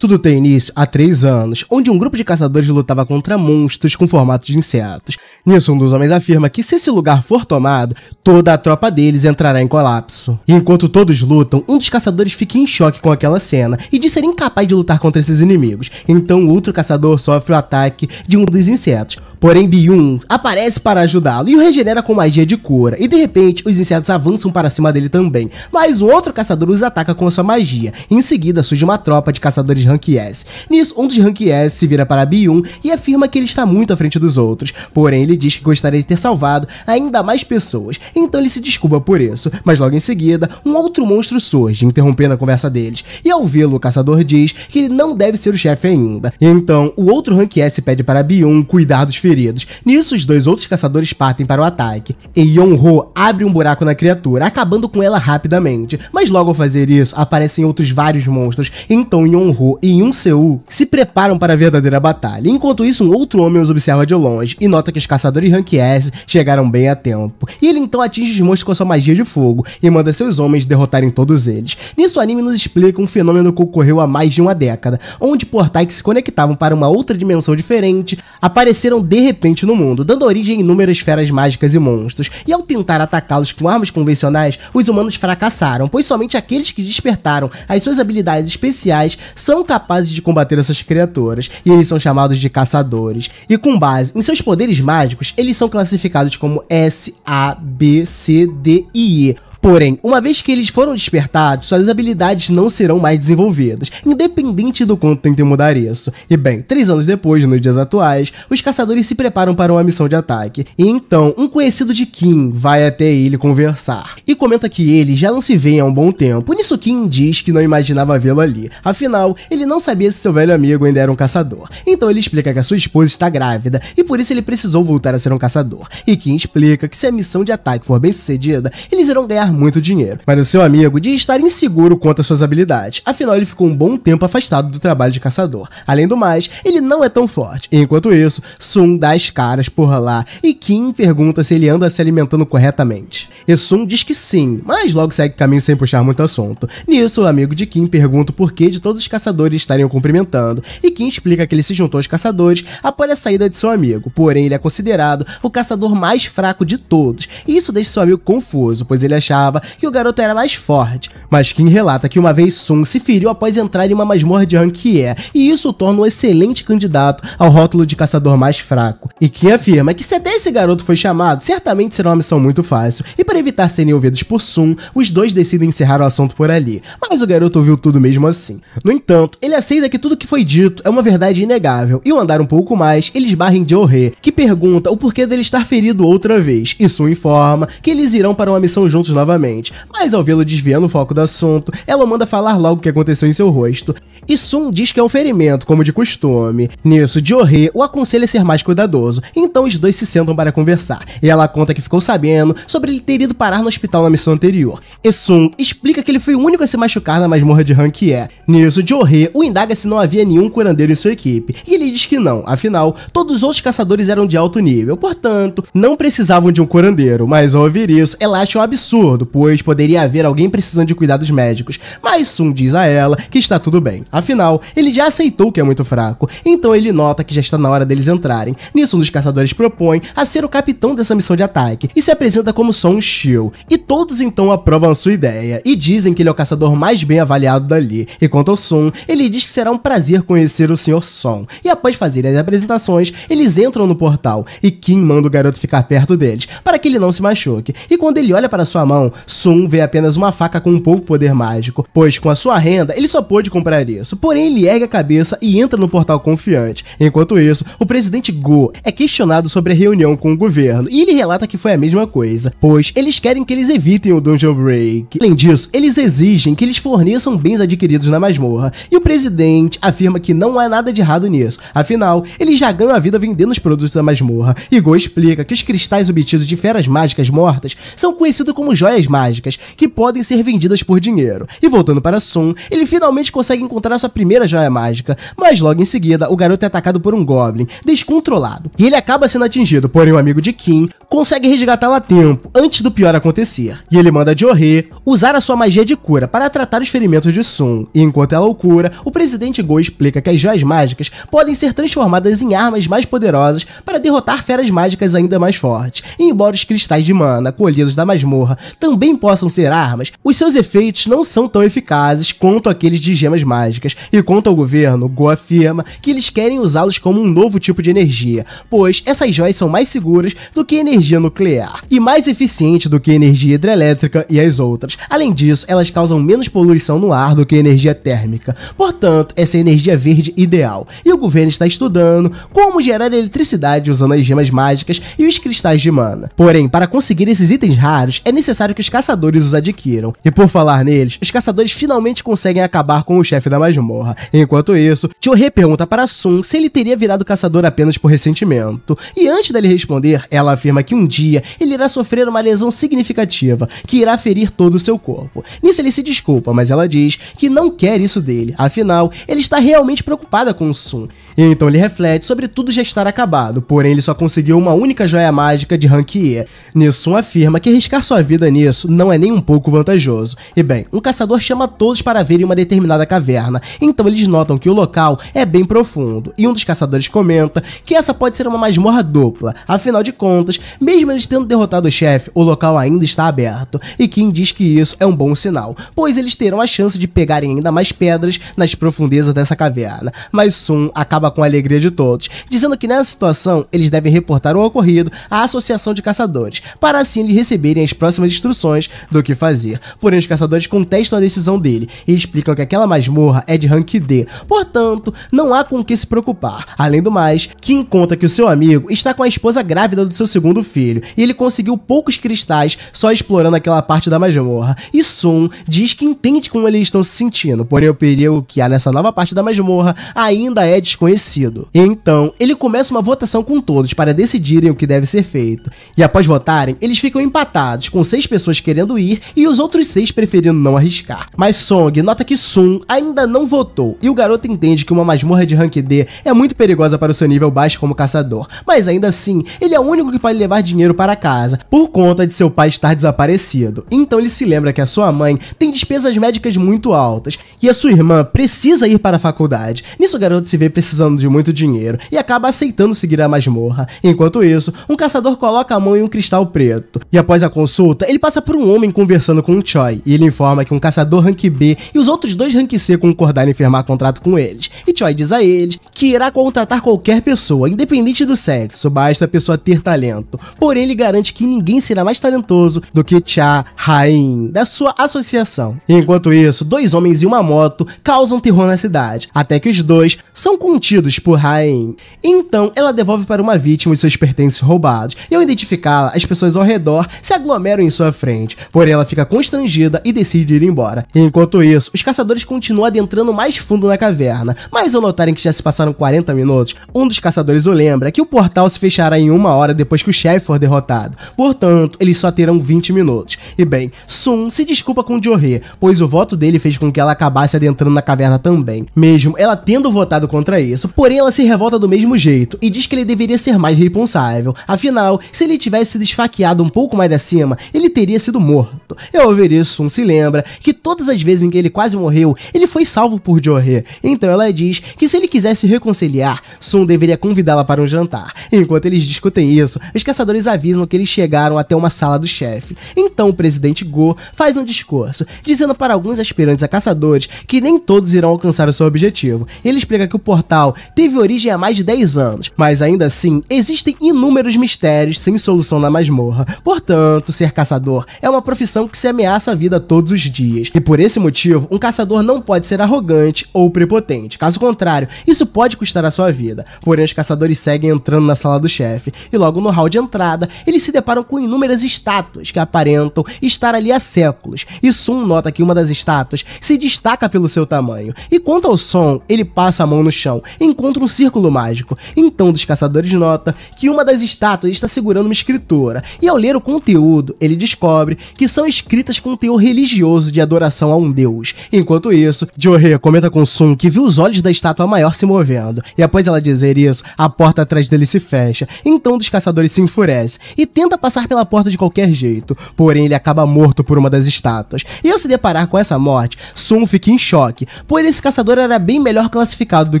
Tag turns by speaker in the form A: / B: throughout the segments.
A: Tudo tem início há três anos, onde um grupo de caçadores lutava contra monstros com formato de insetos. Nisso, um dos homens afirma que se esse lugar for tomado, toda a tropa deles entrará em colapso. E enquanto todos lutam, um dos caçadores fica em choque com aquela cena e diz ser incapaz de lutar contra esses inimigos. Então, outro caçador sofre o ataque de um dos insetos. Porém, Byun aparece para ajudá-lo e o regenera com magia de cura. E de repente, os insetos avançam para cima dele também. Mas o outro caçador os ataca com sua magia. Em seguida, surge uma tropa de caçadores rank S. Nisso, um dos rank S se vira para b e afirma que ele está muito à frente dos outros, porém ele diz que gostaria de ter salvado ainda mais pessoas, então ele se desculpa por isso, mas logo em seguida, um outro monstro surge, interrompendo a conversa deles, e ao vê-lo, o caçador diz que ele não deve ser o chefe ainda. Então, o outro rank S pede para b cuidar dos feridos. Nisso, os dois outros caçadores partem para o ataque, e Yonho abre um buraco na criatura, acabando com ela rapidamente, mas logo ao fazer isso, aparecem outros vários monstros, então Yonho e um seul se preparam para a verdadeira batalha. Enquanto isso, um outro homem os observa de longe e nota que os caçadores Rank S chegaram bem a tempo. E ele então atinge os monstros com sua magia de fogo e manda seus homens derrotarem todos eles. Nisso, o anime nos explica um fenômeno que ocorreu há mais de uma década, onde portais que se conectavam para uma outra dimensão diferente apareceram de repente no mundo, dando origem a inúmeras feras mágicas e monstros. E ao tentar atacá-los com armas convencionais, os humanos fracassaram, pois somente aqueles que despertaram as suas habilidades especiais são capazes de combater essas criaturas, e eles são chamados de caçadores. E com base em seus poderes mágicos, eles são classificados como S, A, B, C, D e E Porém, uma vez que eles foram despertados, suas habilidades não serão mais desenvolvidas, independente do quanto tentem mudar isso. E bem, três anos depois, nos dias atuais, os caçadores se preparam para uma missão de ataque. E então, um conhecido de Kim vai até ele conversar e comenta que ele já não se vê há um bom tempo. Nisso, Kim diz que não imaginava vê-lo ali, afinal, ele não sabia se seu velho amigo ainda era um caçador. Então, ele explica que a sua esposa está grávida e por isso ele precisou voltar a ser um caçador. E Kim explica que se a missão de ataque for bem sucedida, eles irão ganhar muito dinheiro, mas o seu amigo diz estar inseguro quanto às suas habilidades, afinal ele ficou um bom tempo afastado do trabalho de caçador. Além do mais, ele não é tão forte. Enquanto isso, Sun dá as caras por lá e Kim pergunta se ele anda se alimentando corretamente. E Sun diz que sim, mas logo segue caminho sem puxar muito assunto. Nisso, o amigo de Kim pergunta o porquê de todos os caçadores estarem o cumprimentando, e Kim explica que ele se juntou aos caçadores após a saída de seu amigo, porém ele é considerado o caçador mais fraco de todos, e isso deixa seu amigo confuso, pois ele achava que o garoto era mais forte, mas Kim relata que uma vez Sun se feriu após entrar em uma masmorra de Ranquier, e isso o torna um excelente candidato ao rótulo de caçador mais fraco. E Kim afirma que se até esse garoto foi chamado, certamente será uma missão muito fácil, e para evitar serem ouvidos por Sun, os dois decidem encerrar o assunto por ali, mas o garoto ouviu tudo mesmo assim. No entanto, ele aceita que tudo que foi dito é uma verdade inegável, e ao andar um pouco mais, eles barrem Joe que pergunta o porquê dele estar ferido outra vez, e Sun informa que eles irão para uma missão juntos novamente novamente. Mas ao vê-lo desviando o foco do assunto, ela manda falar logo o que aconteceu em seu rosto. E Sun diz que é um ferimento, como de costume. Nisso, Jorhe o aconselha a ser mais cuidadoso, então os dois se sentam para conversar. E ela conta que ficou sabendo sobre ele ter ido parar no hospital na missão anterior. E Sun explica que ele foi o único a se machucar na masmorra de é. Nisso, Jorhe o indaga se não havia nenhum curandeiro em sua equipe, e ele diz que não, afinal, todos os outros caçadores eram de alto nível, portanto, não precisavam de um curandeiro, mas ao ouvir isso, ela acha um absurdo incômodo, pois poderia haver alguém precisando de cuidados médicos, mas Sun diz a ela que está tudo bem. Afinal, ele já aceitou que é muito fraco, então ele nota que já está na hora deles entrarem. Nisso, um dos caçadores propõe a ser o capitão dessa missão de ataque e se apresenta como Sun Shield. E todos então aprovam sua ideia e dizem que ele é o caçador mais bem avaliado dali. E quanto ao Sun, ele diz que será um prazer conhecer o Sr. Son. E após fazerem as apresentações, eles entram no portal e Kim manda o garoto ficar perto deles para que ele não se machuque. E quando ele olha para sua mão, Sun vê apenas uma faca com um pouco poder mágico, pois com a sua renda ele só pôde comprar isso. Porém, ele ergue a cabeça e entra no portal confiante. Enquanto isso, o presidente Go é questionado sobre a reunião com o governo e ele relata que foi a mesma coisa, pois eles querem que eles evitem o Dungeon Break. Além disso, eles exigem que eles forneçam bens adquiridos na masmorra e o presidente afirma que não há nada de errado nisso, afinal, eles já ganham a vida vendendo os produtos da masmorra. E Go explica que os cristais obtidos de feras mágicas mortas são conhecidos como joias mágicas que podem ser vendidas por dinheiro. E voltando para Sun, ele finalmente consegue encontrar sua primeira joia mágica, mas logo em seguida o garoto é atacado por um Goblin, descontrolado, e ele acaba sendo atingido, porém o um amigo de Kim consegue resgatá-lo a tempo, antes do pior acontecer. E ele manda Jorhe usar a sua magia de cura para tratar os ferimentos de Sun, e enquanto ela o cura, o presidente Go explica que as joias mágicas podem ser transformadas em armas mais poderosas para derrotar feras mágicas ainda mais fortes, embora os cristais de mana colhidos da masmorra também possam ser armas, os seus efeitos não são tão eficazes quanto aqueles de gemas mágicas, e quanto ao governo, Go afirma que eles querem usá-los como um novo tipo de energia, pois essas joias são mais seguras do que energia nuclear, e mais eficiente do que energia hidrelétrica e as outras. Além disso, elas causam menos poluição no ar do que energia térmica, portanto, essa é a energia verde ideal, e o governo está estudando como gerar eletricidade usando as gemas mágicas e os cristais de mana. Porém, para conseguir esses itens raros, é necessário necessário que os caçadores os adquiram. E por falar neles, os caçadores finalmente conseguem acabar com o chefe da masmorra. Enquanto isso, Tio He pergunta para Sun se ele teria virado caçador apenas por ressentimento. E antes dele responder, ela afirma que um dia ele irá sofrer uma lesão significativa que irá ferir todo o seu corpo. Nisso ele se desculpa, mas ela diz que não quer isso dele, afinal, ele está realmente preocupada com o Sun. E então ele reflete sobre tudo já estar acabado, porém ele só conseguiu uma única joia mágica de Rank E. Nisso Sun afirma que arriscar sua vida nisso isso não é nem um pouco vantajoso. E bem, um caçador chama todos para verem uma determinada caverna, então eles notam que o local é bem profundo, e um dos caçadores comenta que essa pode ser uma masmorra dupla, afinal de contas, mesmo eles tendo derrotado o chefe, o local ainda está aberto, e Kim diz que isso é um bom sinal, pois eles terão a chance de pegarem ainda mais pedras nas profundezas dessa caverna. Mas Sun acaba com a alegria de todos, dizendo que nessa situação eles devem reportar o ocorrido à Associação de Caçadores, para assim eles receberem as próximas instruções instruções do que fazer. Porém, os caçadores contestam a decisão dele e explicam que aquela masmorra é de rank D, portanto, não há com o que se preocupar. Além do mais, Kim conta que o seu amigo está com a esposa grávida do seu segundo filho e ele conseguiu poucos cristais só explorando aquela parte da masmorra. E Sun diz que entende como eles estão se sentindo, porém o perigo que há nessa nova parte da masmorra ainda é desconhecido. Então, ele começa uma votação com todos para decidirem o que deve ser feito. E após votarem, eles ficam empatados, com seis pessoas pessoas querendo ir e os outros seis preferindo não arriscar. Mas Song nota que Sun ainda não votou e o garoto entende que uma masmorra de Rank D é muito perigosa para o seu nível baixo como caçador, mas ainda assim, ele é o único que pode levar dinheiro para casa por conta de seu pai estar desaparecido. Então ele se lembra que a sua mãe tem despesas médicas muito altas e a sua irmã precisa ir para a faculdade. Nisso o garoto se vê precisando de muito dinheiro e acaba aceitando seguir a masmorra. Enquanto isso, um caçador coloca a mão em um cristal preto e após a consulta, ele passa passa por um homem conversando com o Choi, e ele informa que um caçador rank B e os outros dois rank C concordaram em firmar contrato com eles, e Choi diz a eles que irá contratar qualquer pessoa, independente do sexo, basta a pessoa ter talento. Porém, ele garante que ninguém será mais talentoso do que Cha Rain, da sua associação. Enquanto isso, dois homens e uma moto causam terror na cidade, até que os dois são contidos por Rain. Então, ela devolve para uma vítima os seus pertences roubados, e ao identificá-la, as pessoas ao redor se aglomeram em sua frente. Porém, ela fica constrangida e decide ir embora. Enquanto isso, os caçadores continuam adentrando mais fundo na caverna, mas ao notarem que já se passaram 40 minutos, um dos caçadores o lembra que o portal se fechará em uma hora depois que o chefe for derrotado. Portanto, eles só terão 20 minutos. E bem, Sun se desculpa com Jorhe, pois o voto dele fez com que ela acabasse adentrando na caverna também, mesmo ela tendo votado contra isso. Porém, ela se revolta do mesmo jeito e diz que ele deveria ser mais responsável. Afinal, se ele tivesse sido esfaqueado um pouco mais acima, ele teria teria sido morto. Eu isso, Sun se lembra que todas as vezes em que ele quase morreu, ele foi salvo por Jorre. Então ela diz que se ele quisesse reconciliar, Sun deveria convidá-la para um jantar. Enquanto eles discutem isso, os caçadores avisam que eles chegaram até uma sala do chefe. Então o presidente Go faz um discurso, dizendo para alguns aspirantes a caçadores que nem todos irão alcançar o seu objetivo. Ele explica que o portal teve origem há mais de 10 anos, mas ainda assim existem inúmeros mistérios sem solução na masmorra. Portanto, ser caçador caçador é uma profissão que se ameaça a vida todos os dias, e por esse motivo, um caçador não pode ser arrogante ou prepotente. Caso contrário, isso pode custar a sua vida. Porém, os caçadores seguem entrando na sala do chefe, e logo no hall de entrada, eles se deparam com inúmeras estátuas que aparentam estar ali há séculos, e Sun nota que uma das estátuas se destaca pelo seu tamanho, e quanto ao som, ele passa a mão no chão, encontra um círculo mágico. Então, um dos caçadores nota que uma das estátuas está segurando uma escritora, e ao ler o conteúdo, ele descobre descobre que são escritas com um teor religioso de adoração a um deus. Enquanto isso, Johe comenta com Sun que viu os olhos da estátua maior se movendo, e após ela dizer isso, a porta atrás dele se fecha. Então um dos caçadores se enfurece e tenta passar pela porta de qualquer jeito, porém ele acaba morto por uma das estátuas. E ao se deparar com essa morte, Sun fica em choque, pois esse caçador era bem melhor classificado do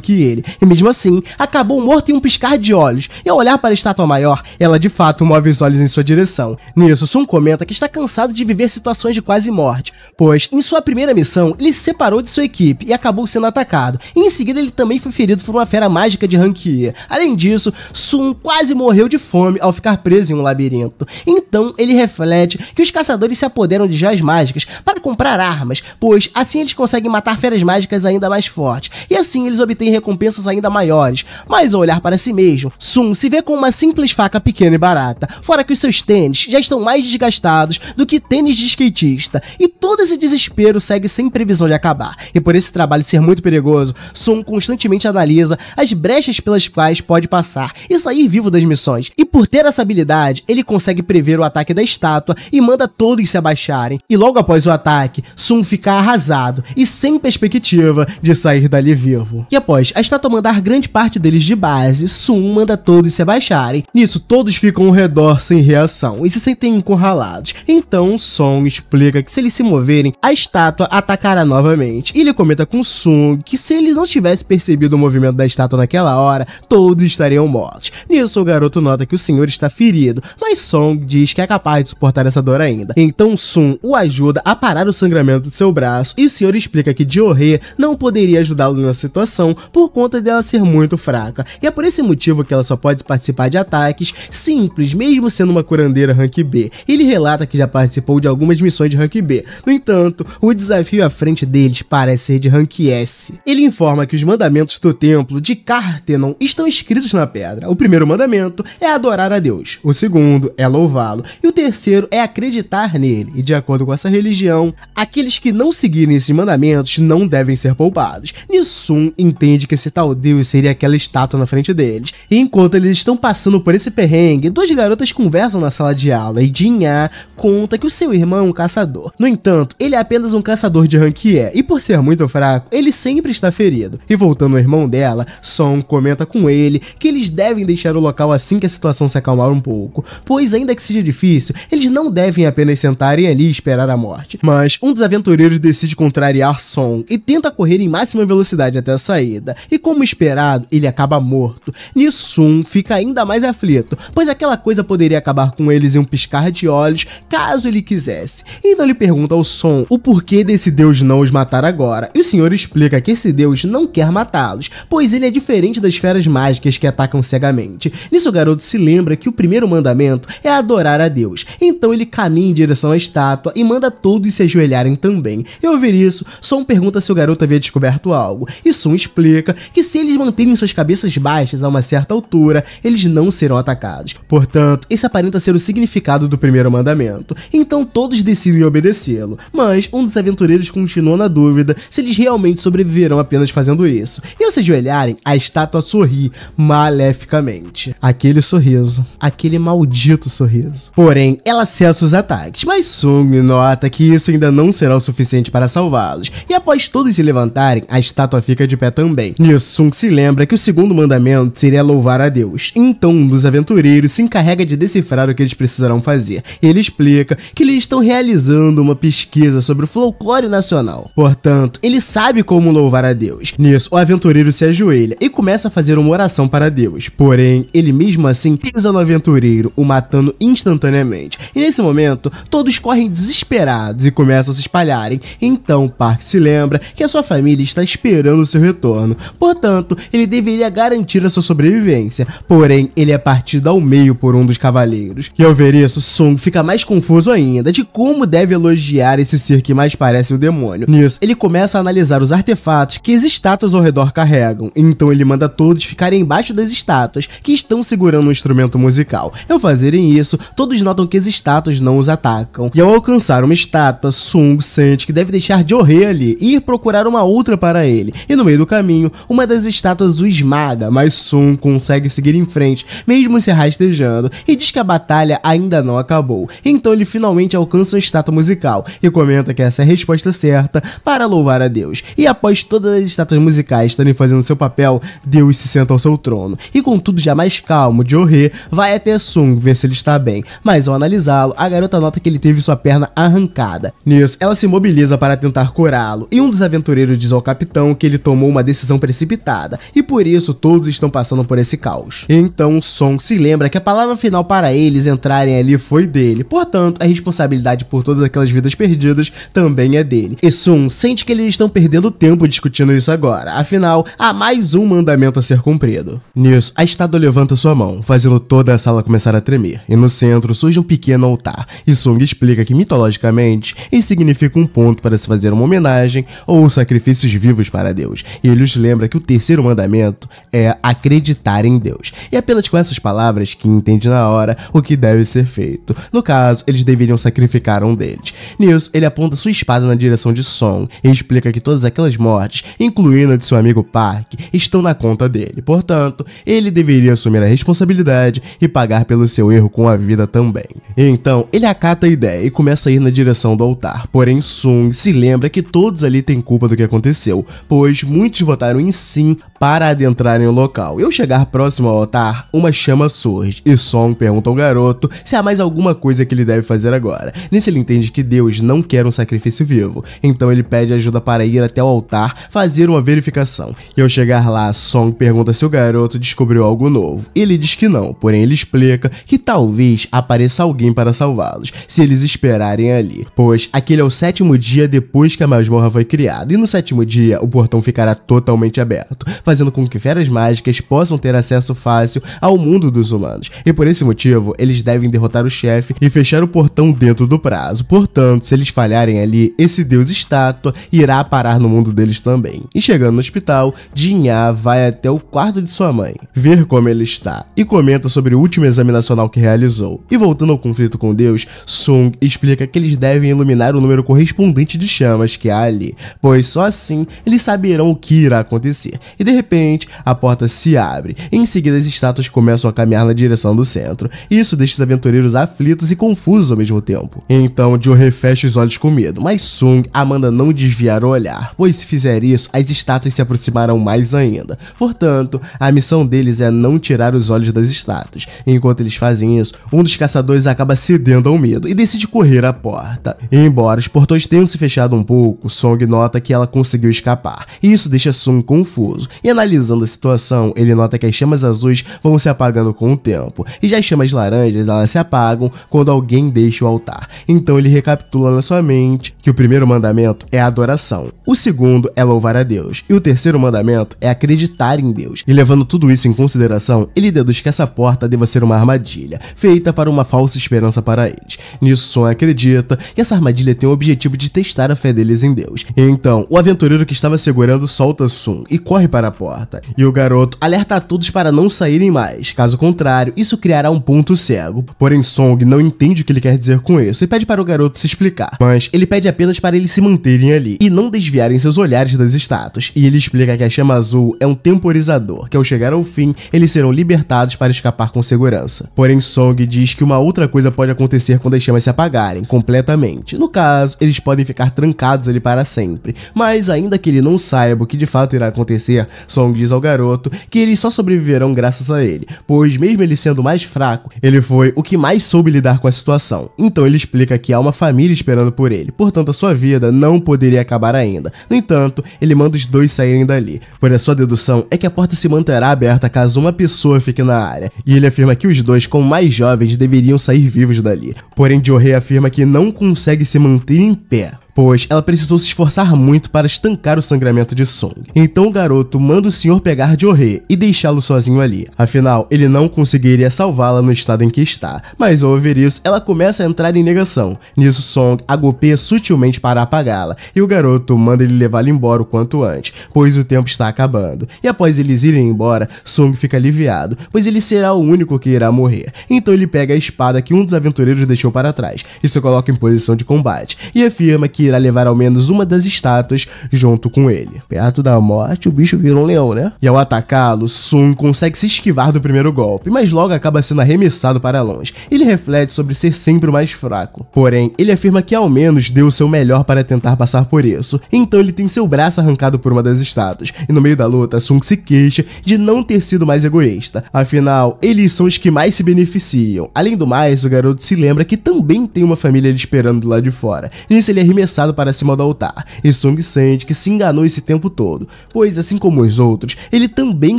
A: que ele, e mesmo assim, acabou morto em um piscar de olhos, e ao olhar para a estátua maior, ela de fato move os olhos em sua direção. Nisso, Sun comenta que que está cansado de viver situações de quase morte, pois em sua primeira missão ele se separou de sua equipe e acabou sendo atacado. E em seguida ele também foi ferido por uma fera mágica de Rankia. Além disso, Sun quase morreu de fome ao ficar preso em um labirinto. Então ele reflete que os caçadores se apoderam de joias mágicas para comprar armas, pois assim eles conseguem matar feras mágicas ainda mais fortes, e assim eles obtêm recompensas ainda maiores. Mas ao olhar para si mesmo, Sun se vê com uma simples faca pequena e barata, fora que os seus tênis já estão mais desgastados calçados do que tênis de skatista, e todo esse desespero segue sem previsão de acabar. E por esse trabalho ser muito perigoso, Sun constantemente analisa as brechas pelas quais pode passar e sair vivo das missões. E por ter essa habilidade, ele consegue prever o ataque da estátua e manda todos se abaixarem. E logo após o ataque, Sun fica arrasado e sem perspectiva de sair dali vivo. E após a estátua mandar grande parte deles de base, Sun manda todos se abaixarem. Nisso, todos ficam ao redor sem reação e se sentem encurralados novamente. Então Song explica que se eles se moverem, a estátua atacará novamente. E ele comenta com Sung que se ele não tivesse percebido o movimento da estátua naquela hora, todos estariam mortos. Nisso o garoto nota que o senhor está ferido, mas Song diz que é capaz de suportar essa dor ainda. Então Sung o ajuda a parar o sangramento do seu braço e o senhor explica que Johe não poderia ajudá-lo nessa situação por conta dela ser muito fraca. E é por esse motivo que ela só pode participar de ataques simples, mesmo sendo uma curandeira rank B. Ele relata que já participou de algumas missões de rank B. No entanto, o desafio à frente deles parece ser de rank S. Ele informa que os mandamentos do templo de Cartenon estão escritos na pedra. O primeiro mandamento é adorar a Deus, o segundo é louvá-lo e o terceiro é acreditar nele. E de acordo com essa religião, aqueles que não seguirem esses mandamentos não devem ser poupados. Nissun entende que esse tal Deus seria aquela estátua na frente deles. E enquanto eles estão passando por esse perrengue, duas garotas conversam na sala de aula e Jinha conta que o seu irmão é um caçador. No entanto, ele é apenas um caçador de ranquier e por ser muito fraco, ele sempre está ferido. E voltando ao irmão dela, Song comenta com ele que eles devem deixar o local assim que a situação se acalmar um pouco, pois ainda que seja difícil, eles não devem apenas sentarem ali e esperar a morte. Mas um dos aventureiros decide contrariar Song e tenta correr em máxima velocidade até a saída. E como esperado, ele acaba morto. Nisun fica ainda mais aflito, pois aquela coisa poderia acabar com eles em um piscar de olhos caso ele quisesse. Então ele pergunta ao Son o porquê desse deus não os matar agora, e o senhor explica que esse deus não quer matá-los, pois ele é diferente das feras mágicas que atacam cegamente. Nisso o garoto se lembra que o primeiro mandamento é adorar a Deus, então ele caminha em direção à estátua e manda todos se ajoelharem também. E ao ouvir isso, Son pergunta se o garoto havia descoberto algo, e Sun explica que se eles manterem suas cabeças baixas a uma certa altura, eles não serão atacados. Portanto, esse aparenta ser o significado do primeiro mandamento então todos decidem obedecê-lo, mas um dos aventureiros continua na dúvida se eles realmente sobreviverão apenas fazendo isso. E ao se ajoelharem, a estátua sorri maleficamente. Aquele sorriso, aquele maldito sorriso. Porém, ela cessa os ataques, mas Sung nota que isso ainda não será o suficiente para salvá-los, e após todos se levantarem, a estátua fica de pé também. Nisso, Sung se lembra que o segundo mandamento seria louvar a Deus, então um dos aventureiros se encarrega de decifrar o que eles precisarão fazer. Ele explica explica que eles estão realizando uma pesquisa sobre o folclore nacional. Portanto, ele sabe como louvar a Deus. Nisso, o aventureiro se ajoelha e começa a fazer uma oração para Deus. Porém, ele mesmo assim pisa no aventureiro, o matando instantaneamente. E nesse momento, todos correm desesperados e começam a se espalharem. Então, Park se lembra que a sua família está esperando seu retorno. Portanto, ele deveria garantir a sua sobrevivência. Porém, ele é partido ao meio por um dos cavaleiros. E ao ver isso, Sung fica mais confuso confuso ainda de como deve elogiar esse ser que mais parece um demônio. Nisso, ele começa a analisar os artefatos que as estátuas ao redor carregam, então ele manda todos ficarem embaixo das estátuas que estão segurando um instrumento musical. Ao fazerem isso, todos notam que as estátuas não os atacam, e ao alcançar uma estátua, Sung sente que deve deixar de ali e ir procurar uma outra para ele, e no meio do caminho, uma das estátuas o esmaga, mas Sun consegue seguir em frente, mesmo se rastejando, e diz que a batalha ainda não acabou. Em então ele finalmente alcança o status musical e comenta que essa é a resposta certa para louvar a Deus. E após todas as estátuas musicais estarem fazendo seu papel, Deus se senta ao seu trono. E com tudo já mais calmo, Jorhe vai até Sung ver se ele está bem, mas ao analisá-lo, a garota nota que ele teve sua perna arrancada. Nisso, ela se mobiliza para tentar curá-lo, e um dos aventureiros diz ao capitão que ele tomou uma decisão precipitada, e por isso todos estão passando por esse caos. Então Song se lembra que a palavra final para eles entrarem ali foi dele, portanto Portanto, a responsabilidade por todas aquelas vidas perdidas também é dele. E Sun sente que eles estão perdendo tempo discutindo isso agora, afinal, há mais um mandamento a ser cumprido. Nisso, a estado levanta sua mão, fazendo toda a sala começar a tremer, e no centro surge um pequeno altar, e Sung explica que mitologicamente isso significa um ponto para se fazer uma homenagem ou sacrifícios vivos para Deus, e ele os lembra que o terceiro mandamento é acreditar em Deus, e é apenas com essas palavras que entende na hora o que deve ser feito. No caso, caso, eles deveriam sacrificar um deles. Nisso, ele aponta sua espada na direção de Song e explica que todas aquelas mortes, incluindo a de seu amigo Park, estão na conta dele. Portanto, ele deveria assumir a responsabilidade e pagar pelo seu erro com a vida também. Então, ele acata a ideia e começa a ir na direção do altar. Porém, Sung se lembra que todos ali têm culpa do que aconteceu, pois muitos votaram em sim para adentrarem o local. E ao chegar próximo ao altar, uma chama surge e Song pergunta ao garoto se há mais alguma coisa que ele deve fazer agora. Nisso ele entende que Deus não quer um sacrifício vivo, então ele pede ajuda para ir até o altar fazer uma verificação. E ao chegar lá, Song pergunta se o garoto descobriu algo novo. Ele diz que não, porém ele explica que talvez apareça alguém para salvá-los, se eles esperarem ali, pois aquele é o sétimo dia depois que a masmorra foi criada, e no sétimo dia o portão ficará totalmente aberto, fazendo com que feras mágicas possam ter acesso fácil ao mundo dos humanos. E por esse motivo, eles devem derrotar o chefe e fechar fechar o portão dentro do prazo. Portanto, se eles falharem ali, esse deus estátua irá parar no mundo deles também. E chegando no hospital, Jinha vai até o quarto de sua mãe, ver como ele está, e comenta sobre o último exame nacional que realizou. E voltando ao conflito com Deus, Sung explica que eles devem iluminar o número correspondente de chamas que há ali, pois só assim eles saberão o que irá acontecer. E de repente, a porta se abre, e em seguida as estátuas começam a caminhar na direção do centro. Isso deixa os aventureiros aflitos e confusos confusos ao mesmo tempo. Então Joe refecha os olhos com medo, mas Sung Amanda não desviar o olhar, pois se fizer isso, as estátuas se aproximarão mais ainda. Portanto, a missão deles é não tirar os olhos das estátuas. Enquanto eles fazem isso, um dos caçadores acaba cedendo ao medo e decide correr à porta. E embora os portões tenham se fechado um pouco, Song nota que ela conseguiu escapar, e isso deixa Sung confuso. E analisando a situação, ele nota que as chamas azuis vão se apagando com o tempo, e já as chamas laranjas elas se apagam quando alguém deixa o altar. Então ele recapitula na sua mente que o primeiro mandamento é a adoração, o segundo é louvar a Deus, e o terceiro mandamento é acreditar em Deus. E levando tudo isso em consideração, ele deduz que essa porta deva ser uma armadilha, feita para uma falsa esperança para eles. Nisso, Son acredita que essa armadilha tem o objetivo de testar a fé deles em Deus. Então, o aventureiro que estava segurando solta Sun e corre para a porta, e o garoto alerta a todos para não saírem mais, caso contrário, isso criará um ponto cego. Porém, Song não entende o que que ele quer dizer com isso e pede para o garoto se explicar, mas ele pede apenas para eles se manterem ali e não desviarem seus olhares das estátuas. E ele explica que a chama azul é um temporizador, que ao chegar ao fim, eles serão libertados para escapar com segurança. Porém, Song diz que uma outra coisa pode acontecer quando as chamas se apagarem completamente. No caso, eles podem ficar trancados ali para sempre. Mas ainda que ele não saiba o que de fato irá acontecer, Song diz ao garoto que eles só sobreviverão graças a ele, pois mesmo ele sendo mais fraco, ele foi o que mais soube lidar com a situação situação. Então ele explica que há uma família esperando por ele, portanto a sua vida não poderia acabar ainda. No entanto, ele manda os dois saírem dali, pois a sua dedução é que a porta se manterá aberta caso uma pessoa fique na área, e ele afirma que os dois, como mais jovens, deveriam sair vivos dali. Porém, Joe afirma que não consegue se manter em pé, pois ela precisou se esforçar muito para estancar o sangramento de Song. Então o garoto manda o senhor pegar Jorê e deixá-lo sozinho ali. Afinal, ele não conseguiria salvá-la no estado em que está. Mas ao ouvir isso, ela começa a entrar em negação. Nisso, Song a sutilmente para apagá-la, e o garoto manda ele levá-la embora o quanto antes, pois o tempo está acabando. E após eles irem embora, Song fica aliviado, pois ele será o único que irá morrer. Então ele pega a espada que um dos aventureiros deixou para trás e se coloca em posição de combate, e afirma que que irá levar ao menos uma das estátuas junto com ele. Perto da morte, o bicho vira um leão, né? E ao atacá-lo, Sun consegue se esquivar do primeiro golpe, mas logo acaba sendo arremessado para longe. Ele reflete sobre ser sempre o mais fraco. Porém, ele afirma que ao menos deu o seu melhor para tentar passar por isso. Então ele tem seu braço arrancado por uma das estátuas, e no meio da luta, Sun se queixa de não ter sido mais egoísta. Afinal, eles são os que mais se beneficiam. Além do mais, o garoto se lembra que também tem uma família esperando do lado de fora. Nisso ele é apressado para se altar, e Sung sente que se enganou esse tempo todo, pois assim como os outros, ele também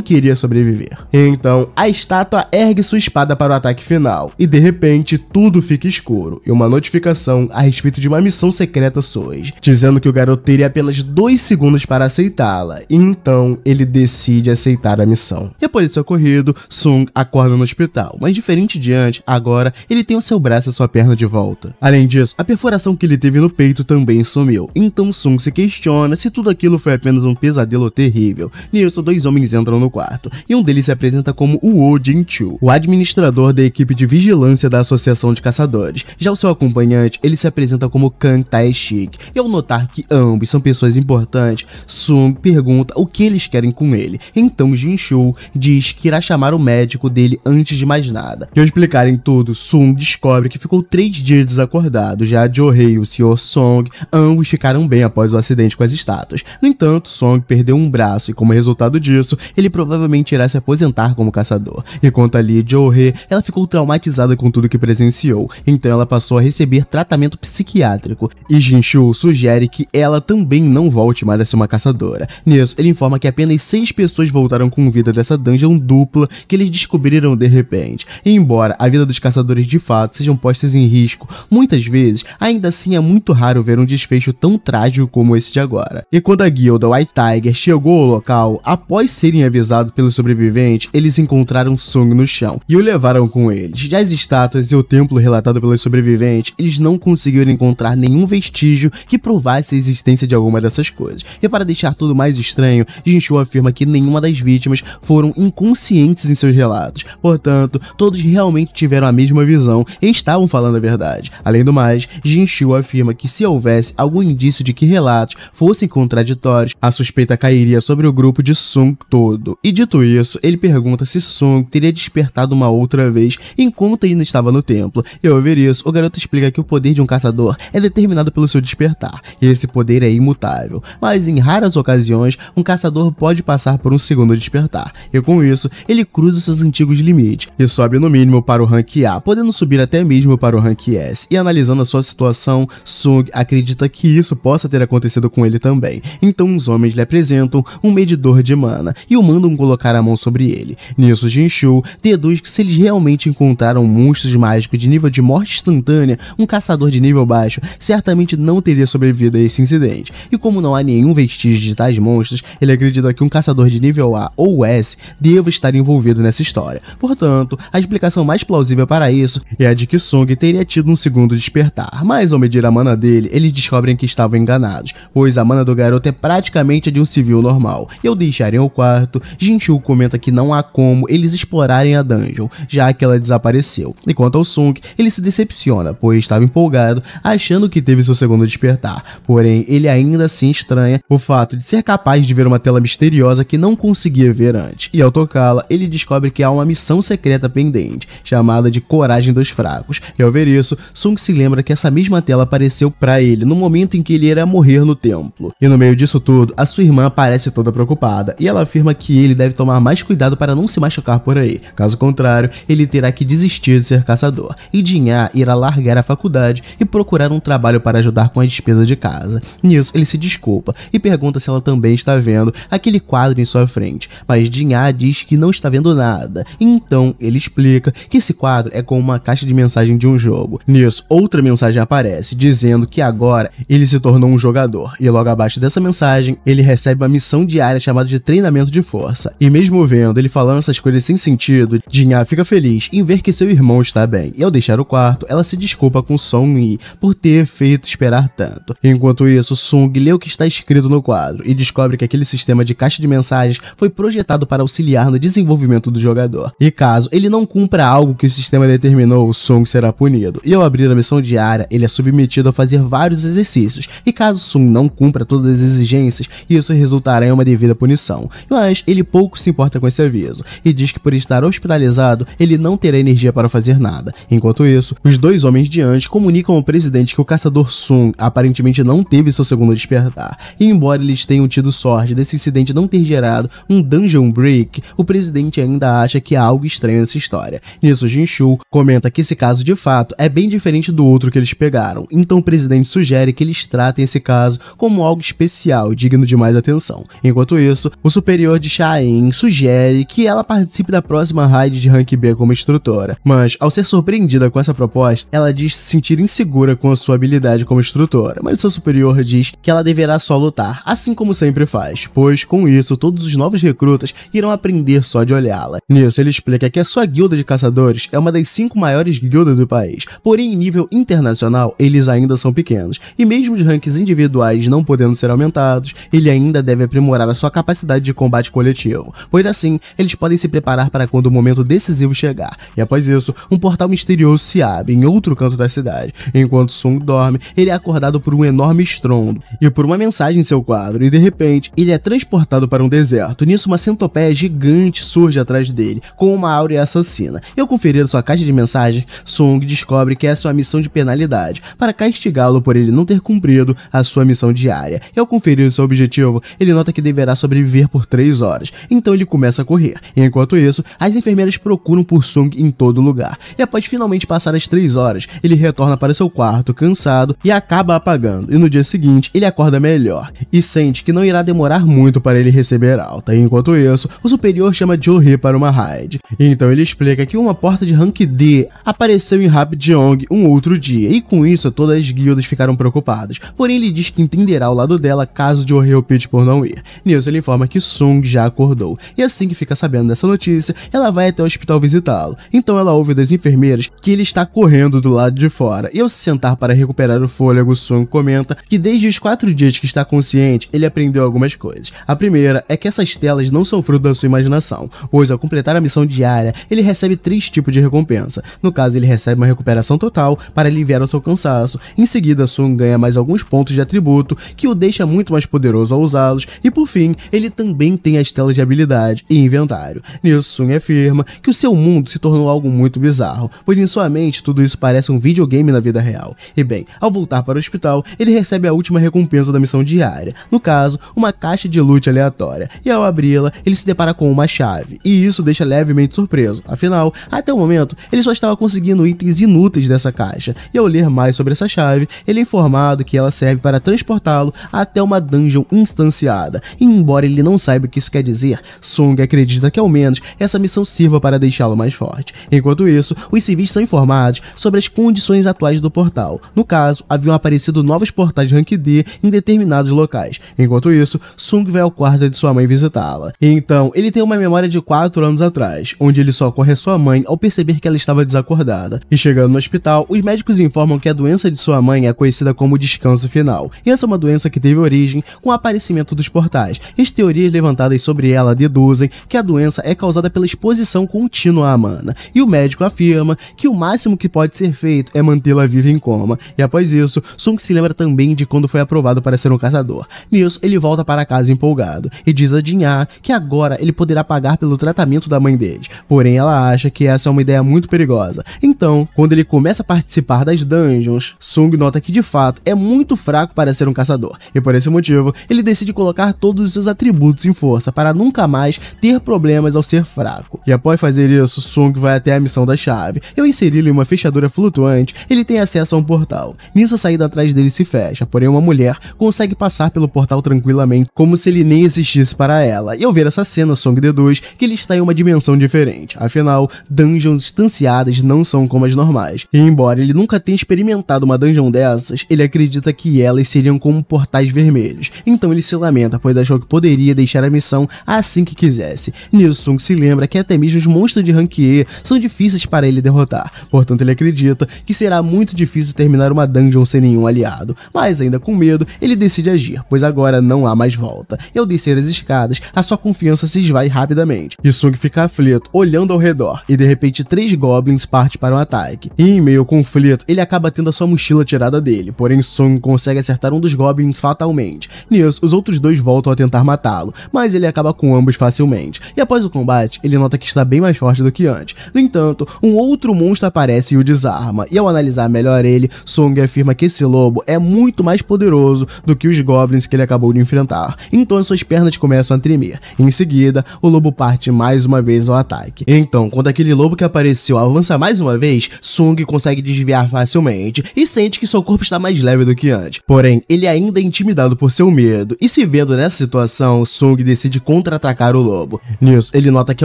A: queria sobreviver. Então, a estátua ergue sua espada para o ataque final, e de repente tudo fica escuro, e uma notificação a respeito de uma missão secreta surge, dizendo que o garoto teria apenas dois segundos para aceitá-la, e então ele decide aceitar a missão. Depois de ser ocorrido, Sung acorda no hospital, mas diferente de antes, agora ele tem o seu braço e sua perna de volta. Além disso, a perfuração que ele teve no peito também também sumiu. Então Sung se questiona se tudo aquilo foi apenas um pesadelo terrível. Nisso, dois homens entram no quarto, e um deles se apresenta como o Jin-chu, o administrador da equipe de vigilância da Associação de Caçadores. Já o seu acompanhante, ele se apresenta como Kang Tai-shik, e ao notar que ambos são pessoas importantes, Sung pergunta o que eles querem com ele. Então Jin-chu diz que irá chamar o médico dele antes de mais nada. E ao explicarem tudo, Sung descobre que ficou três dias desacordado, já Jorrei e o Sr. Song ambos ficaram bem após o acidente com as estátuas. No entanto, Song perdeu um braço e, como resultado disso, ele provavelmente irá se aposentar como caçador. E quanto a Lee Johe, ela ficou traumatizada com tudo que presenciou, então ela passou a receber tratamento psiquiátrico. E Jinshu sugere que ela também não volte mais a ser uma caçadora. Nisso, ele informa que apenas seis pessoas voltaram com vida dessa dungeon dupla que eles descobriram de repente. E embora a vida dos caçadores de fato sejam postas em risco, muitas vezes ainda assim é muito raro ver um um desfecho tão trágico como esse de agora. E quando a guilda White Tiger chegou ao local, após serem avisados pelos sobreviventes, eles encontraram sangue no chão e o levaram com eles. Já as estátuas e o templo relatado pelos sobreviventes, eles não conseguiram encontrar nenhum vestígio que provasse a existência de alguma dessas coisas. E para deixar tudo mais estranho, Jinshu afirma que nenhuma das vítimas foram inconscientes em seus relatos. Portanto, todos realmente tiveram a mesma visão e estavam falando a verdade. Além do mais, Jinshu afirma que se houver houvesse algum indício de que relatos fossem contraditórios, a suspeita cairia sobre o grupo de Sung todo. E dito isso, ele pergunta se Sung teria despertado uma outra vez enquanto ainda estava no templo. E ao ver isso, o garoto explica que o poder de um caçador é determinado pelo seu despertar, e esse poder é imutável, mas em raras ocasiões, um caçador pode passar por um segundo despertar, e com isso, ele cruza seus antigos limites, e sobe no mínimo para o rank A, podendo subir até mesmo para o rank S. E analisando a sua situação, Sung acredita acredita que isso possa ter acontecido com ele também. Então os homens lhe apresentam um medidor de mana e o mandam colocar a mão sobre ele. Nisso Jinshu deduz que se eles realmente encontraram monstros mágicos de nível de morte instantânea, um caçador de nível baixo certamente não teria sobrevivido a esse incidente. E como não há nenhum vestígio de tais monstros, ele acredita que um caçador de nível A ou S deva estar envolvido nessa história. Portanto, a explicação mais plausível para isso é a de que Song teria tido um segundo despertar, mas ao medir a mana dele, ele descobrem que estavam enganados, pois a mana do garoto é praticamente a de um civil normal. E ao deixarem o quarto, Jinchu comenta que não há como eles explorarem a dungeon, já que ela desapareceu. E quanto ao Sung, ele se decepciona, pois estava empolgado, achando que teve seu segundo despertar. Porém, ele ainda assim estranha o fato de ser capaz de ver uma tela misteriosa que não conseguia ver antes. E ao tocá-la, ele descobre que há uma missão secreta pendente, chamada de Coragem dos Fracos. E ao ver isso, Sung se lembra que essa mesma tela apareceu para ele no momento em que ele irá morrer no templo. E no meio disso tudo, a sua irmã aparece toda preocupada e ela afirma que ele deve tomar mais cuidado para não se machucar por aí. Caso contrário, ele terá que desistir de ser caçador. E Dinhá irá largar a faculdade e procurar um trabalho para ajudar com a despesa de casa. Nisso, ele se desculpa e pergunta se ela também está vendo aquele quadro em sua frente, mas Dinhá diz que não está vendo nada. Então, ele explica que esse quadro é como uma caixa de mensagem de um jogo. Nisso, outra mensagem aparece dizendo que agora agora ele se tornou um jogador. E logo abaixo dessa mensagem, ele recebe uma missão diária chamada de treinamento de força. E mesmo vendo ele falando essas coisas sem sentido, Jinha fica feliz em ver que seu irmão está bem. E ao deixar o quarto, ela se desculpa com Song Yi por ter feito esperar tanto. Enquanto isso, Sung lê o que está escrito no quadro e descobre que aquele sistema de caixa de mensagens foi projetado para auxiliar no desenvolvimento do jogador. E caso ele não cumpra algo que o sistema determinou, Sung será punido. E ao abrir a missão diária, ele é submetido a fazer vários vários exercícios, e caso Sung não cumpra todas as exigências, isso resultará em uma devida punição. Mas ele pouco se importa com esse aviso, e diz que por estar hospitalizado, ele não terá energia para fazer nada. Enquanto isso, os dois homens diante comunicam ao presidente que o caçador Sung aparentemente não teve seu segundo despertar, e embora eles tenham tido sorte desse incidente não ter gerado um dungeon break, o presidente ainda acha que há algo estranho nessa história. Nisso, Jinshu comenta que esse caso de fato é bem diferente do outro que eles pegaram, então o presidente sugere sugere que eles tratem esse caso como algo especial, digno de mais atenção. Enquanto isso, o superior de Shaen sugere que ela participe da próxima raid de Rank B como instrutora, mas ao ser surpreendida com essa proposta, ela diz se sentir insegura com a sua habilidade como instrutora, mas seu superior diz que ela deverá só lutar, assim como sempre faz, pois com isso todos os novos recrutas irão aprender só de olhá-la. Nisso, ele explica que a sua guilda de caçadores é uma das cinco maiores guildas do país, porém em nível internacional eles ainda são pequenos anos. E mesmo os ranks individuais não podendo ser aumentados, ele ainda deve aprimorar a sua capacidade de combate coletivo, pois assim eles podem se preparar para quando o momento decisivo chegar. E após isso, um portal misterioso se abre em outro canto da cidade. Enquanto Sung dorme, ele é acordado por um enorme estrondo e por uma mensagem em seu quadro, e de repente ele é transportado para um deserto. Nisso, uma centopeia gigante surge atrás dele, com uma áurea assassina. E ao conferir sua caixa de mensagens, Sung descobre que essa é uma missão de penalidade para castigá-lo por ele não ter cumprido a sua missão diária. E ao conferir seu objetivo, ele nota que deverá sobreviver por 3 horas, então ele começa a correr. Enquanto isso, as enfermeiras procuram por Sung em todo lugar. E após finalmente passar as 3 horas, ele retorna para seu quarto, cansado, e acaba apagando. E no dia seguinte, ele acorda melhor e sente que não irá demorar muito para ele receber alta. Enquanto isso, o superior chama Johi para uma raid. Então ele explica que uma porta de rank D apareceu em Jong um outro dia, e com isso todas as guildas ficaram ficaram preocupadas, porém ele diz que entenderá o lado dela caso de Oreo pede por não ir. Nisso ele informa que Sung já acordou, e assim que fica sabendo dessa notícia, ela vai até o hospital visitá-lo. Então ela ouve das enfermeiras que ele está correndo do lado de fora, e ao se sentar para recuperar o fôlego, Sung comenta que desde os quatro dias que está consciente, ele aprendeu algumas coisas. A primeira é que essas telas não são fruto da sua imaginação, pois ao completar a missão diária, ele recebe três tipos de recompensa. No caso, ele recebe uma recuperação total para aliviar o seu cansaço. Em seguida, sua Samsung ganha mais alguns pontos de atributo, que o deixa muito mais poderoso ao usá-los, e por fim, ele também tem as telas de habilidade e inventário. Nisso, afirma que o seu mundo se tornou algo muito bizarro, pois em sua mente tudo isso parece um videogame na vida real. E bem, ao voltar para o hospital, ele recebe a última recompensa da missão diária, no caso, uma caixa de loot aleatória, e ao abri-la, ele se depara com uma chave, e isso deixa levemente surpreso, afinal, até o momento, ele só estava conseguindo itens inúteis dessa caixa, e ao ler mais sobre essa chave, ele informado que ela serve para transportá-lo até uma dungeon instanciada. E embora ele não saiba o que isso quer dizer, Song acredita que ao menos essa missão sirva para deixá-lo mais forte. Enquanto isso, os civis são informados sobre as condições atuais do portal. No caso, haviam aparecido novos portais Rank D em determinados locais. Enquanto isso, Sung vai ao quarto de sua mãe visitá-la. Então, ele tem uma memória de 4 anos atrás, onde ele só a sua mãe ao perceber que ela estava desacordada. E chegando no hospital, os médicos informam que a doença de sua mãe é coisa conhecida como descanso final. E essa é uma doença que teve origem com o aparecimento dos portais. As teorias levantadas sobre ela deduzem que a doença é causada pela exposição contínua à mana, e o médico afirma que o máximo que pode ser feito é mantê-la viva em coma. E após isso, Sung se lembra também de quando foi aprovado para ser um caçador. Nisso, ele volta para casa empolgado e diz a Jin que agora ele poderá pagar pelo tratamento da mãe dele. Porém, ela acha que essa é uma ideia muito perigosa. Então, quando ele começa a participar das dungeons, Sung nota que de de fato é muito fraco para ser um caçador, e por esse motivo ele decide colocar todos os seus atributos em força para nunca mais ter problemas ao ser fraco. E após fazer isso, Sung vai até a missão da chave. Eu inseri-lhe uma fechadura flutuante, ele tem acesso a um portal. Nisso a saída atrás dele se fecha, porém uma mulher consegue passar pelo portal tranquilamente, como se ele nem existisse para ela. E ao ver essa cena, Song deduz que ele está em uma dimensão diferente. Afinal, dungeons estanciadas não são como as normais. E embora ele nunca tenha experimentado uma dungeon dessa, crianças, ele acredita que elas seriam como portais vermelhos, então ele se lamenta, pois achou que poderia deixar a missão assim que quisesse. Nilsung se lembra que até mesmo os monstros de E são difíceis para ele derrotar, portanto ele acredita que será muito difícil terminar uma dungeon sem nenhum aliado, mas ainda com medo, ele decide agir, pois agora não há mais volta. E ao descer as escadas, a sua confiança se esvai rapidamente. E Sung fica aflito, olhando ao redor, e de repente três goblins partem para o um ataque. E em meio ao conflito, ele acaba tendo a sua mochila tirada dele porém Song consegue acertar um dos goblins fatalmente. Nisso, os outros dois voltam a tentar matá-lo, mas ele acaba com ambos facilmente. E após o combate, ele nota que está bem mais forte do que antes. No entanto, um outro monstro aparece e o desarma. E ao analisar melhor ele, Song afirma que esse lobo é muito mais poderoso do que os goblins que ele acabou de enfrentar. Então suas pernas começam a tremer. Em seguida, o lobo parte mais uma vez ao ataque. Então, quando aquele lobo que apareceu avança mais uma vez, Song consegue desviar facilmente e sente que seu corpo está está mais leve do que antes. Porém, ele ainda é intimidado por seu medo, e se vendo nessa situação, Sung decide contra-atacar o lobo. Nisso, ele nota que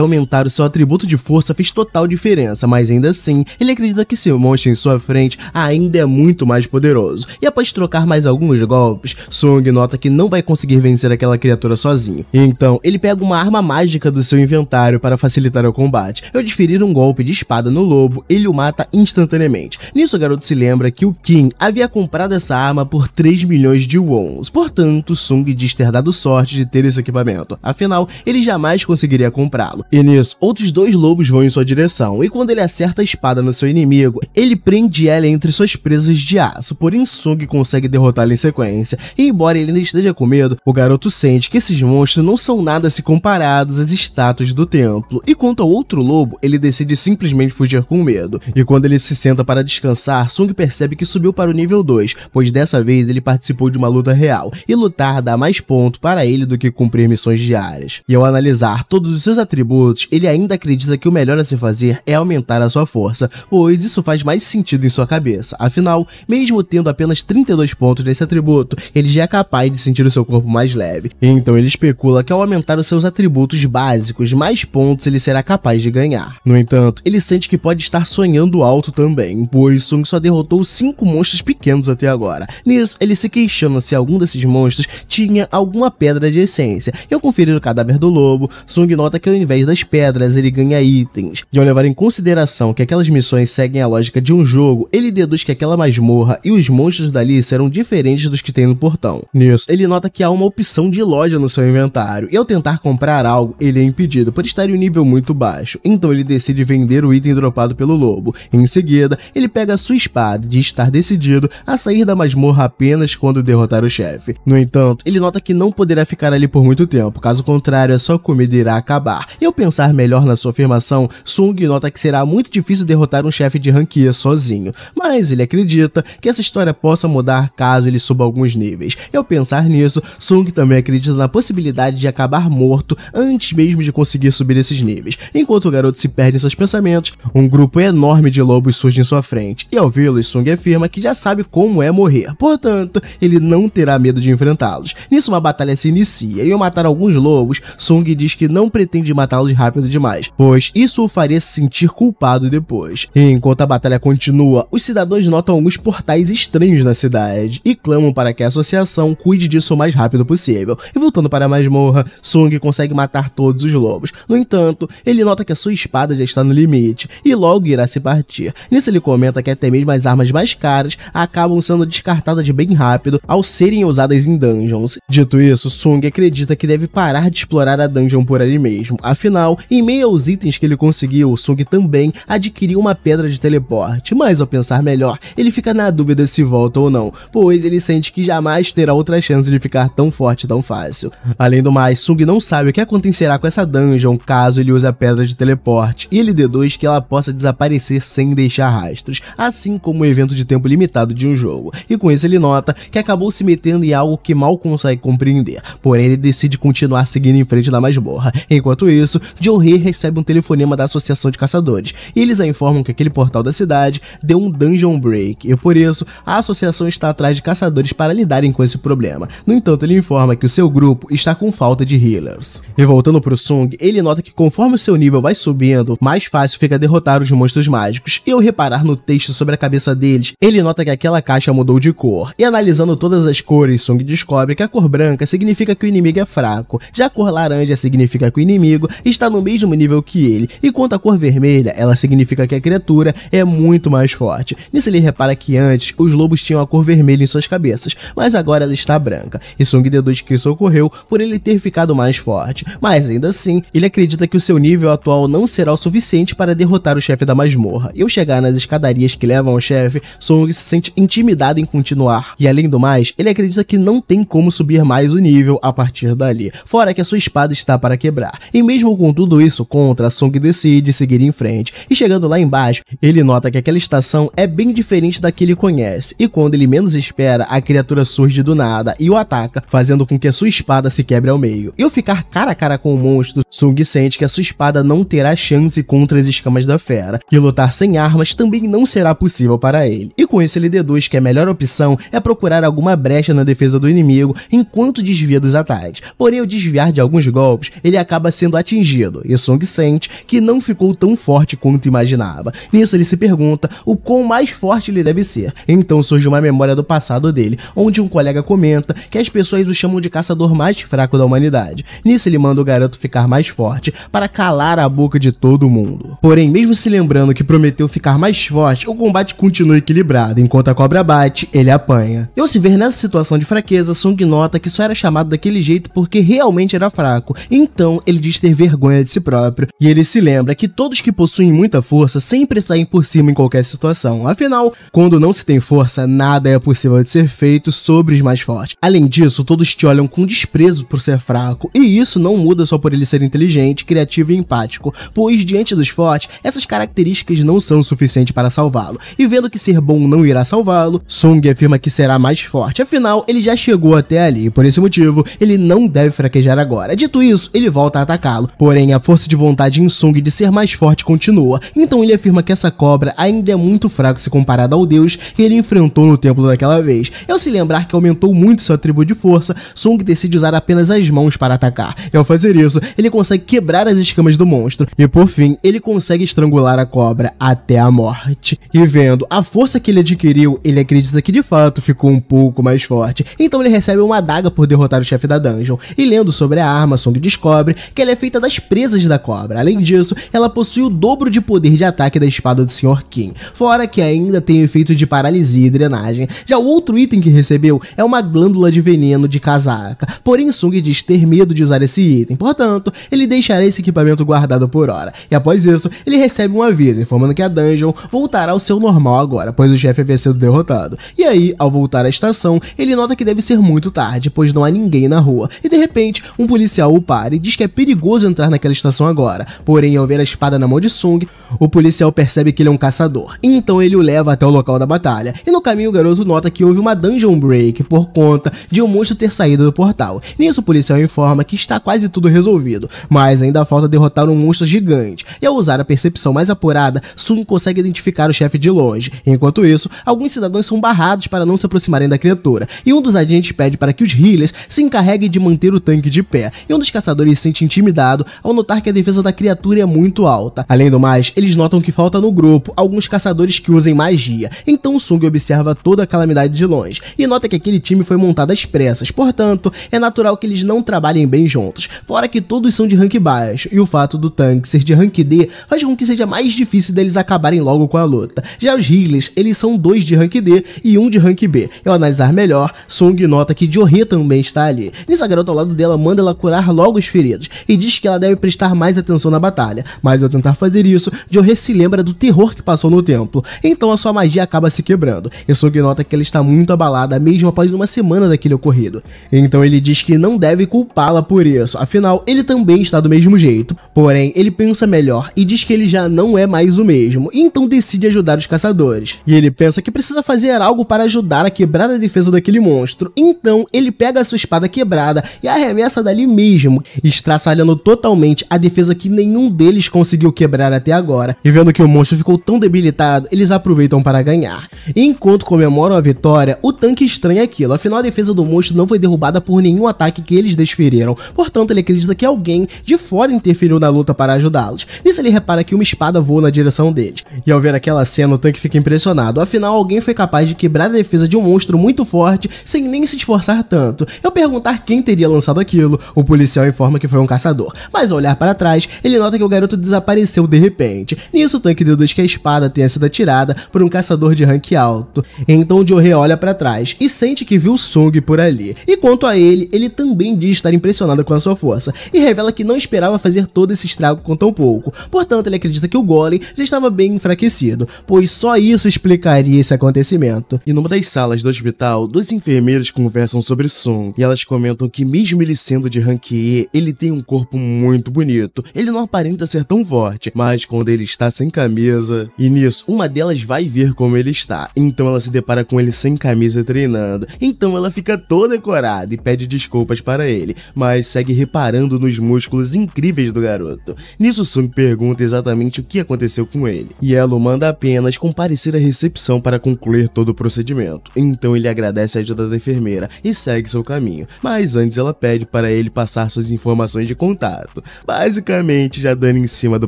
A: aumentar o seu atributo de força fez total diferença, mas ainda assim, ele acredita que seu monstro em sua frente ainda é muito mais poderoso. E após trocar mais alguns golpes, Sung nota que não vai conseguir vencer aquela criatura sozinho. Então, ele pega uma arma mágica do seu inventário para facilitar o combate. Ao diferir um golpe de espada no lobo, ele o mata instantaneamente. Nisso, o garoto se lembra que o Kim havia comprado essa arma por 3 milhões de wons. Portanto, Sung diz ter dado sorte de ter esse equipamento. Afinal, ele jamais conseguiria comprá-lo. E nisso, outros dois lobos vão em sua direção, e quando ele acerta a espada no seu inimigo, ele prende ela entre suas presas de aço, porém Sung consegue derrotá-la em sequência. E embora ele ainda esteja com medo, o garoto sente que esses monstros não são nada se comparados às estátuas do templo. E quanto ao outro lobo, ele decide simplesmente fugir com medo. E quando ele se senta para descansar, Sung percebe que subiu para o nível 2, pois dessa vez ele participou de uma luta real, e lutar dá mais ponto para ele do que cumprir missões diárias. E ao analisar todos os seus atributos, ele ainda acredita que o melhor a se fazer é aumentar a sua força, pois isso faz mais sentido em sua cabeça. Afinal, mesmo tendo apenas 32 pontos nesse atributo, ele já é capaz de sentir o seu corpo mais leve. Então ele especula que ao aumentar os seus atributos básicos, mais pontos ele será capaz de ganhar. No entanto, ele sente que pode estar sonhando alto também, pois Sung só derrotou 5 monstros pequenos pequenos até agora. Nisso, ele se questiona se algum desses monstros tinha alguma pedra de essência. E ao conferir o cadáver do lobo, Sung nota que ao invés das pedras, ele ganha itens. E ao levar em consideração que aquelas missões seguem a lógica de um jogo, ele deduz que aquela masmorra e os monstros dali serão diferentes dos que tem no portão. Nisso, ele nota que há uma opção de loja no seu inventário, e ao tentar comprar algo, ele é impedido por estar em um nível muito baixo. Então ele decide vender o item dropado pelo lobo. Em seguida, ele pega sua espada de estar decidido a sair da masmorra apenas quando derrotar o chefe. No entanto, ele nota que não poderá ficar ali por muito tempo, caso contrário, a é sua comida irá acabar. E ao pensar melhor na sua afirmação, Sung nota que será muito difícil derrotar um chefe de ranquia sozinho, mas ele acredita que essa história possa mudar caso ele suba alguns níveis. E ao pensar nisso, Sung também acredita na possibilidade de acabar morto antes mesmo de conseguir subir esses níveis. Enquanto o garoto se perde em seus pensamentos, um grupo enorme de lobos surge em sua frente, e ao vê-los, Sung afirma que já sabe como é morrer. Portanto, ele não terá medo de enfrentá-los. Nisso, uma batalha se inicia e ao matar alguns lobos, Sung diz que não pretende matá-los rápido demais, pois isso o faria se sentir culpado depois. E enquanto a batalha continua, os cidadãos notam alguns portais estranhos na cidade e clamam para que a associação cuide disso o mais rápido possível. E voltando para a masmorra, Sung consegue matar todos os lobos. No entanto, ele nota que a sua espada já está no limite e logo irá se partir. Nisso ele comenta que até mesmo as armas mais caras acabam acabam sendo descartadas bem rápido ao serem usadas em dungeons. Dito isso, Sung acredita que deve parar de explorar a dungeon por ali mesmo. Afinal, em meio aos itens que ele conseguiu, Sung também adquiriu uma pedra de teleporte, mas ao pensar melhor, ele fica na dúvida se volta ou não, pois ele sente que jamais terá outra chance de ficar tão forte tão fácil. Além do mais, Sung não sabe o que acontecerá com essa dungeon caso ele use a pedra de teleporte, e ele deduz que ela possa desaparecer sem deixar rastros, assim como o evento de tempo limitado de um jogo, e com isso ele nota que acabou se metendo em algo que mal consegue compreender, porém ele decide continuar seguindo em frente na masmorra. Enquanto isso, Joe Rei recebe um telefonema da Associação de Caçadores, e eles a informam que aquele portal da cidade deu um dungeon break, e por isso a associação está atrás de caçadores para lidarem com esse problema. No entanto, ele informa que o seu grupo está com falta de healers. E voltando pro Sung, ele nota que conforme o seu nível vai subindo, mais fácil fica derrotar os monstros mágicos. E ao reparar no texto sobre a cabeça deles, ele nota que aquela aquela caixa mudou de cor. E analisando todas as cores, Sung descobre que a cor branca significa que o inimigo é fraco, já a cor laranja significa que o inimigo está no mesmo nível que ele, enquanto a cor vermelha, ela significa que a criatura é muito mais forte. Nisso ele repara que antes, os lobos tinham a cor vermelha em suas cabeças, mas agora ela está branca, e Sung deduz que isso ocorreu por ele ter ficado mais forte, mas ainda assim, ele acredita que o seu nível atual não será o suficiente para derrotar o chefe da masmorra. E ao chegar nas escadarias que levam ao chefe, Song se sente intimidado em continuar. E além do mais, ele acredita que não tem como subir mais o nível a partir dali, fora que a sua espada está para quebrar. E mesmo com tudo isso contra, Song decide seguir em frente. E chegando lá embaixo, ele nota que aquela estação é bem diferente da que ele conhece. E quando ele menos espera, a criatura surge do nada e o ataca, fazendo com que a sua espada se quebre ao meio. E ao ficar cara a cara com o monstro, Sung sente que a sua espada não terá chance contra as escamas da fera. E lutar sem armas também não será possível para ele. E com isso ele deduz concluz que é a melhor opção é procurar alguma brecha na defesa do inimigo enquanto desvia dos ataques. Porém, ao desviar de alguns golpes, ele acaba sendo atingido, e Song sente que não ficou tão forte quanto imaginava. Nisso, ele se pergunta o quão mais forte ele deve ser. Então surge uma memória do passado dele, onde um colega comenta que as pessoas o chamam de caçador mais fraco da humanidade. Nisso, ele manda o garoto ficar mais forte para calar a boca de todo mundo. Porém, mesmo se lembrando que prometeu ficar mais forte, o combate continua equilibrado, enquanto a cobra cobra bate, ele apanha. E ao se ver nessa situação de fraqueza, Sung nota que só era chamado daquele jeito porque realmente era fraco. Então, ele diz ter vergonha de si próprio, e ele se lembra que todos que possuem muita força sempre saem por cima em qualquer situação. Afinal, quando não se tem força, nada é possível de ser feito sobre os mais fortes. Além disso, todos te olham com desprezo por ser fraco, e isso não muda só por ele ser inteligente, criativo e empático, pois diante dos fortes, essas características não são suficientes suficiente para salvá-lo. E vendo que ser bom não irá salvá cavalo, Sung afirma que será mais forte, afinal ele já chegou até ali e por esse motivo ele não deve fraquejar agora. Dito isso, ele volta a atacá-lo, porém a força de vontade em Sung de ser mais forte continua, então ele afirma que essa cobra ainda é muito fraca se comparada ao deus que ele enfrentou no templo daquela vez. Ao é se lembrar que aumentou muito seu atributo de força, Sung decide usar apenas as mãos para atacar, e ao fazer isso, ele consegue quebrar as escamas do monstro, e por fim, ele consegue estrangular a cobra até a morte. E vendo a força que ele adquiriu, ele acredita que de fato ficou um pouco mais forte. Então, ele recebe uma adaga por derrotar o chefe da dungeon. E lendo sobre a arma, Song descobre que ela é feita das presas da cobra. Além disso, ela possui o dobro de poder de ataque da espada do Sr. Kim. Fora que ainda tem o efeito de paralisia e drenagem. Já o outro item que recebeu é uma glândula de veneno de casaca. Porém, Sung diz ter medo de usar esse item. Portanto, ele deixará esse equipamento guardado por hora. E após isso, ele recebe um aviso informando que a dungeon voltará ao seu normal agora, pois o chefe venceu do derrotado. E aí, ao voltar à estação, ele nota que deve ser muito tarde, pois não há ninguém na rua. E de repente, um policial o para e diz que é perigoso entrar naquela estação agora. Porém, ao ver a espada na mão de Sung, o policial percebe que ele é um caçador. Então ele o leva até o local da batalha. E no caminho o garoto nota que houve uma dungeon break por conta de um monstro ter saído do portal. Nisso o policial informa que está quase tudo resolvido, mas ainda falta derrotar um monstro gigante. E ao usar a percepção mais apurada, Sung consegue identificar o chefe de longe. Enquanto isso, alguns se cidadãos são barrados para não se aproximarem da criatura, e um dos agentes pede para que os healers se encarreguem de manter o tanque de pé, e um dos caçadores se sente intimidado ao notar que a defesa da criatura é muito alta. Além do mais, eles notam que falta no grupo alguns caçadores que usem magia, então Sung observa toda a calamidade de longe, e nota que aquele time foi montado às pressas, portanto, é natural que eles não trabalhem bem juntos, fora que todos são de rank baixo, e o fato do tanque ser de rank D faz com que seja mais difícil deles acabarem logo com a luta. Já os healers, eles são dois de rank rank D e um de rank B. Ao analisar melhor, Sung nota que Johe também está ali. Nessa garota ao lado dela manda ela curar logo os feridos e diz que ela deve prestar mais atenção na batalha. Mas ao tentar fazer isso, Johe se lembra do terror que passou no templo. Então a sua magia acaba se quebrando. E Sung nota que ela está muito abalada mesmo após uma semana daquele ocorrido. Então ele diz que não deve culpá-la por isso, afinal ele também está do mesmo jeito. Porém, ele pensa melhor e diz que ele já não é mais o mesmo, então decide ajudar os caçadores. E ele pensa que precisa precisa fazer algo para ajudar a quebrar a defesa daquele monstro. Então, ele pega a sua espada quebrada e arremessa dali mesmo, estraçalhando totalmente a defesa que nenhum deles conseguiu quebrar até agora. E vendo que o monstro ficou tão debilitado, eles aproveitam para ganhar. E enquanto comemoram a vitória, o tanque estranha aquilo, afinal a defesa do monstro não foi derrubada por nenhum ataque que eles desferiram, portanto ele acredita que alguém de fora interferiu na luta para ajudá-los. Nisso ele repara que uma espada voa na direção deles. E ao ver aquela cena, o tanque fica impressionado, afinal alguém foi capaz de quebrar a defesa de um monstro muito forte sem nem se esforçar tanto. Eu perguntar quem teria lançado aquilo, o policial informa que foi um caçador, mas ao olhar para trás, ele nota que o garoto desapareceu de repente. Nisso, o tanque deduz que a espada tenha sido atirada por um caçador de rank alto. Então, Jorre olha para trás e sente que viu Sung por ali. E quanto a ele, ele também diz estar impressionado com a sua força e revela que não esperava fazer todo esse estrago com tão pouco. Portanto, ele acredita que o Golem já estava bem enfraquecido, pois só isso explicaria esse acontecimento acontecimento. E numa das salas do hospital, duas enfermeiras conversam sobre Sun e elas comentam que, mesmo ele sendo de rank E, ele tem um corpo muito bonito. Ele não aparenta ser tão forte, mas quando ele está sem camisa. E nisso, uma delas vai ver como ele está. Então ela se depara com ele sem camisa treinando. Então ela fica toda decorada e pede desculpas para ele, mas segue reparando nos músculos incríveis do garoto. Nisso, Sun pergunta exatamente o que aconteceu com ele. E ela o manda apenas comparecer à recepção para concluir concluir todo o procedimento. Então ele agradece a ajuda da enfermeira e segue seu caminho, mas antes ela pede para ele passar suas informações de contato, basicamente já dando em cima do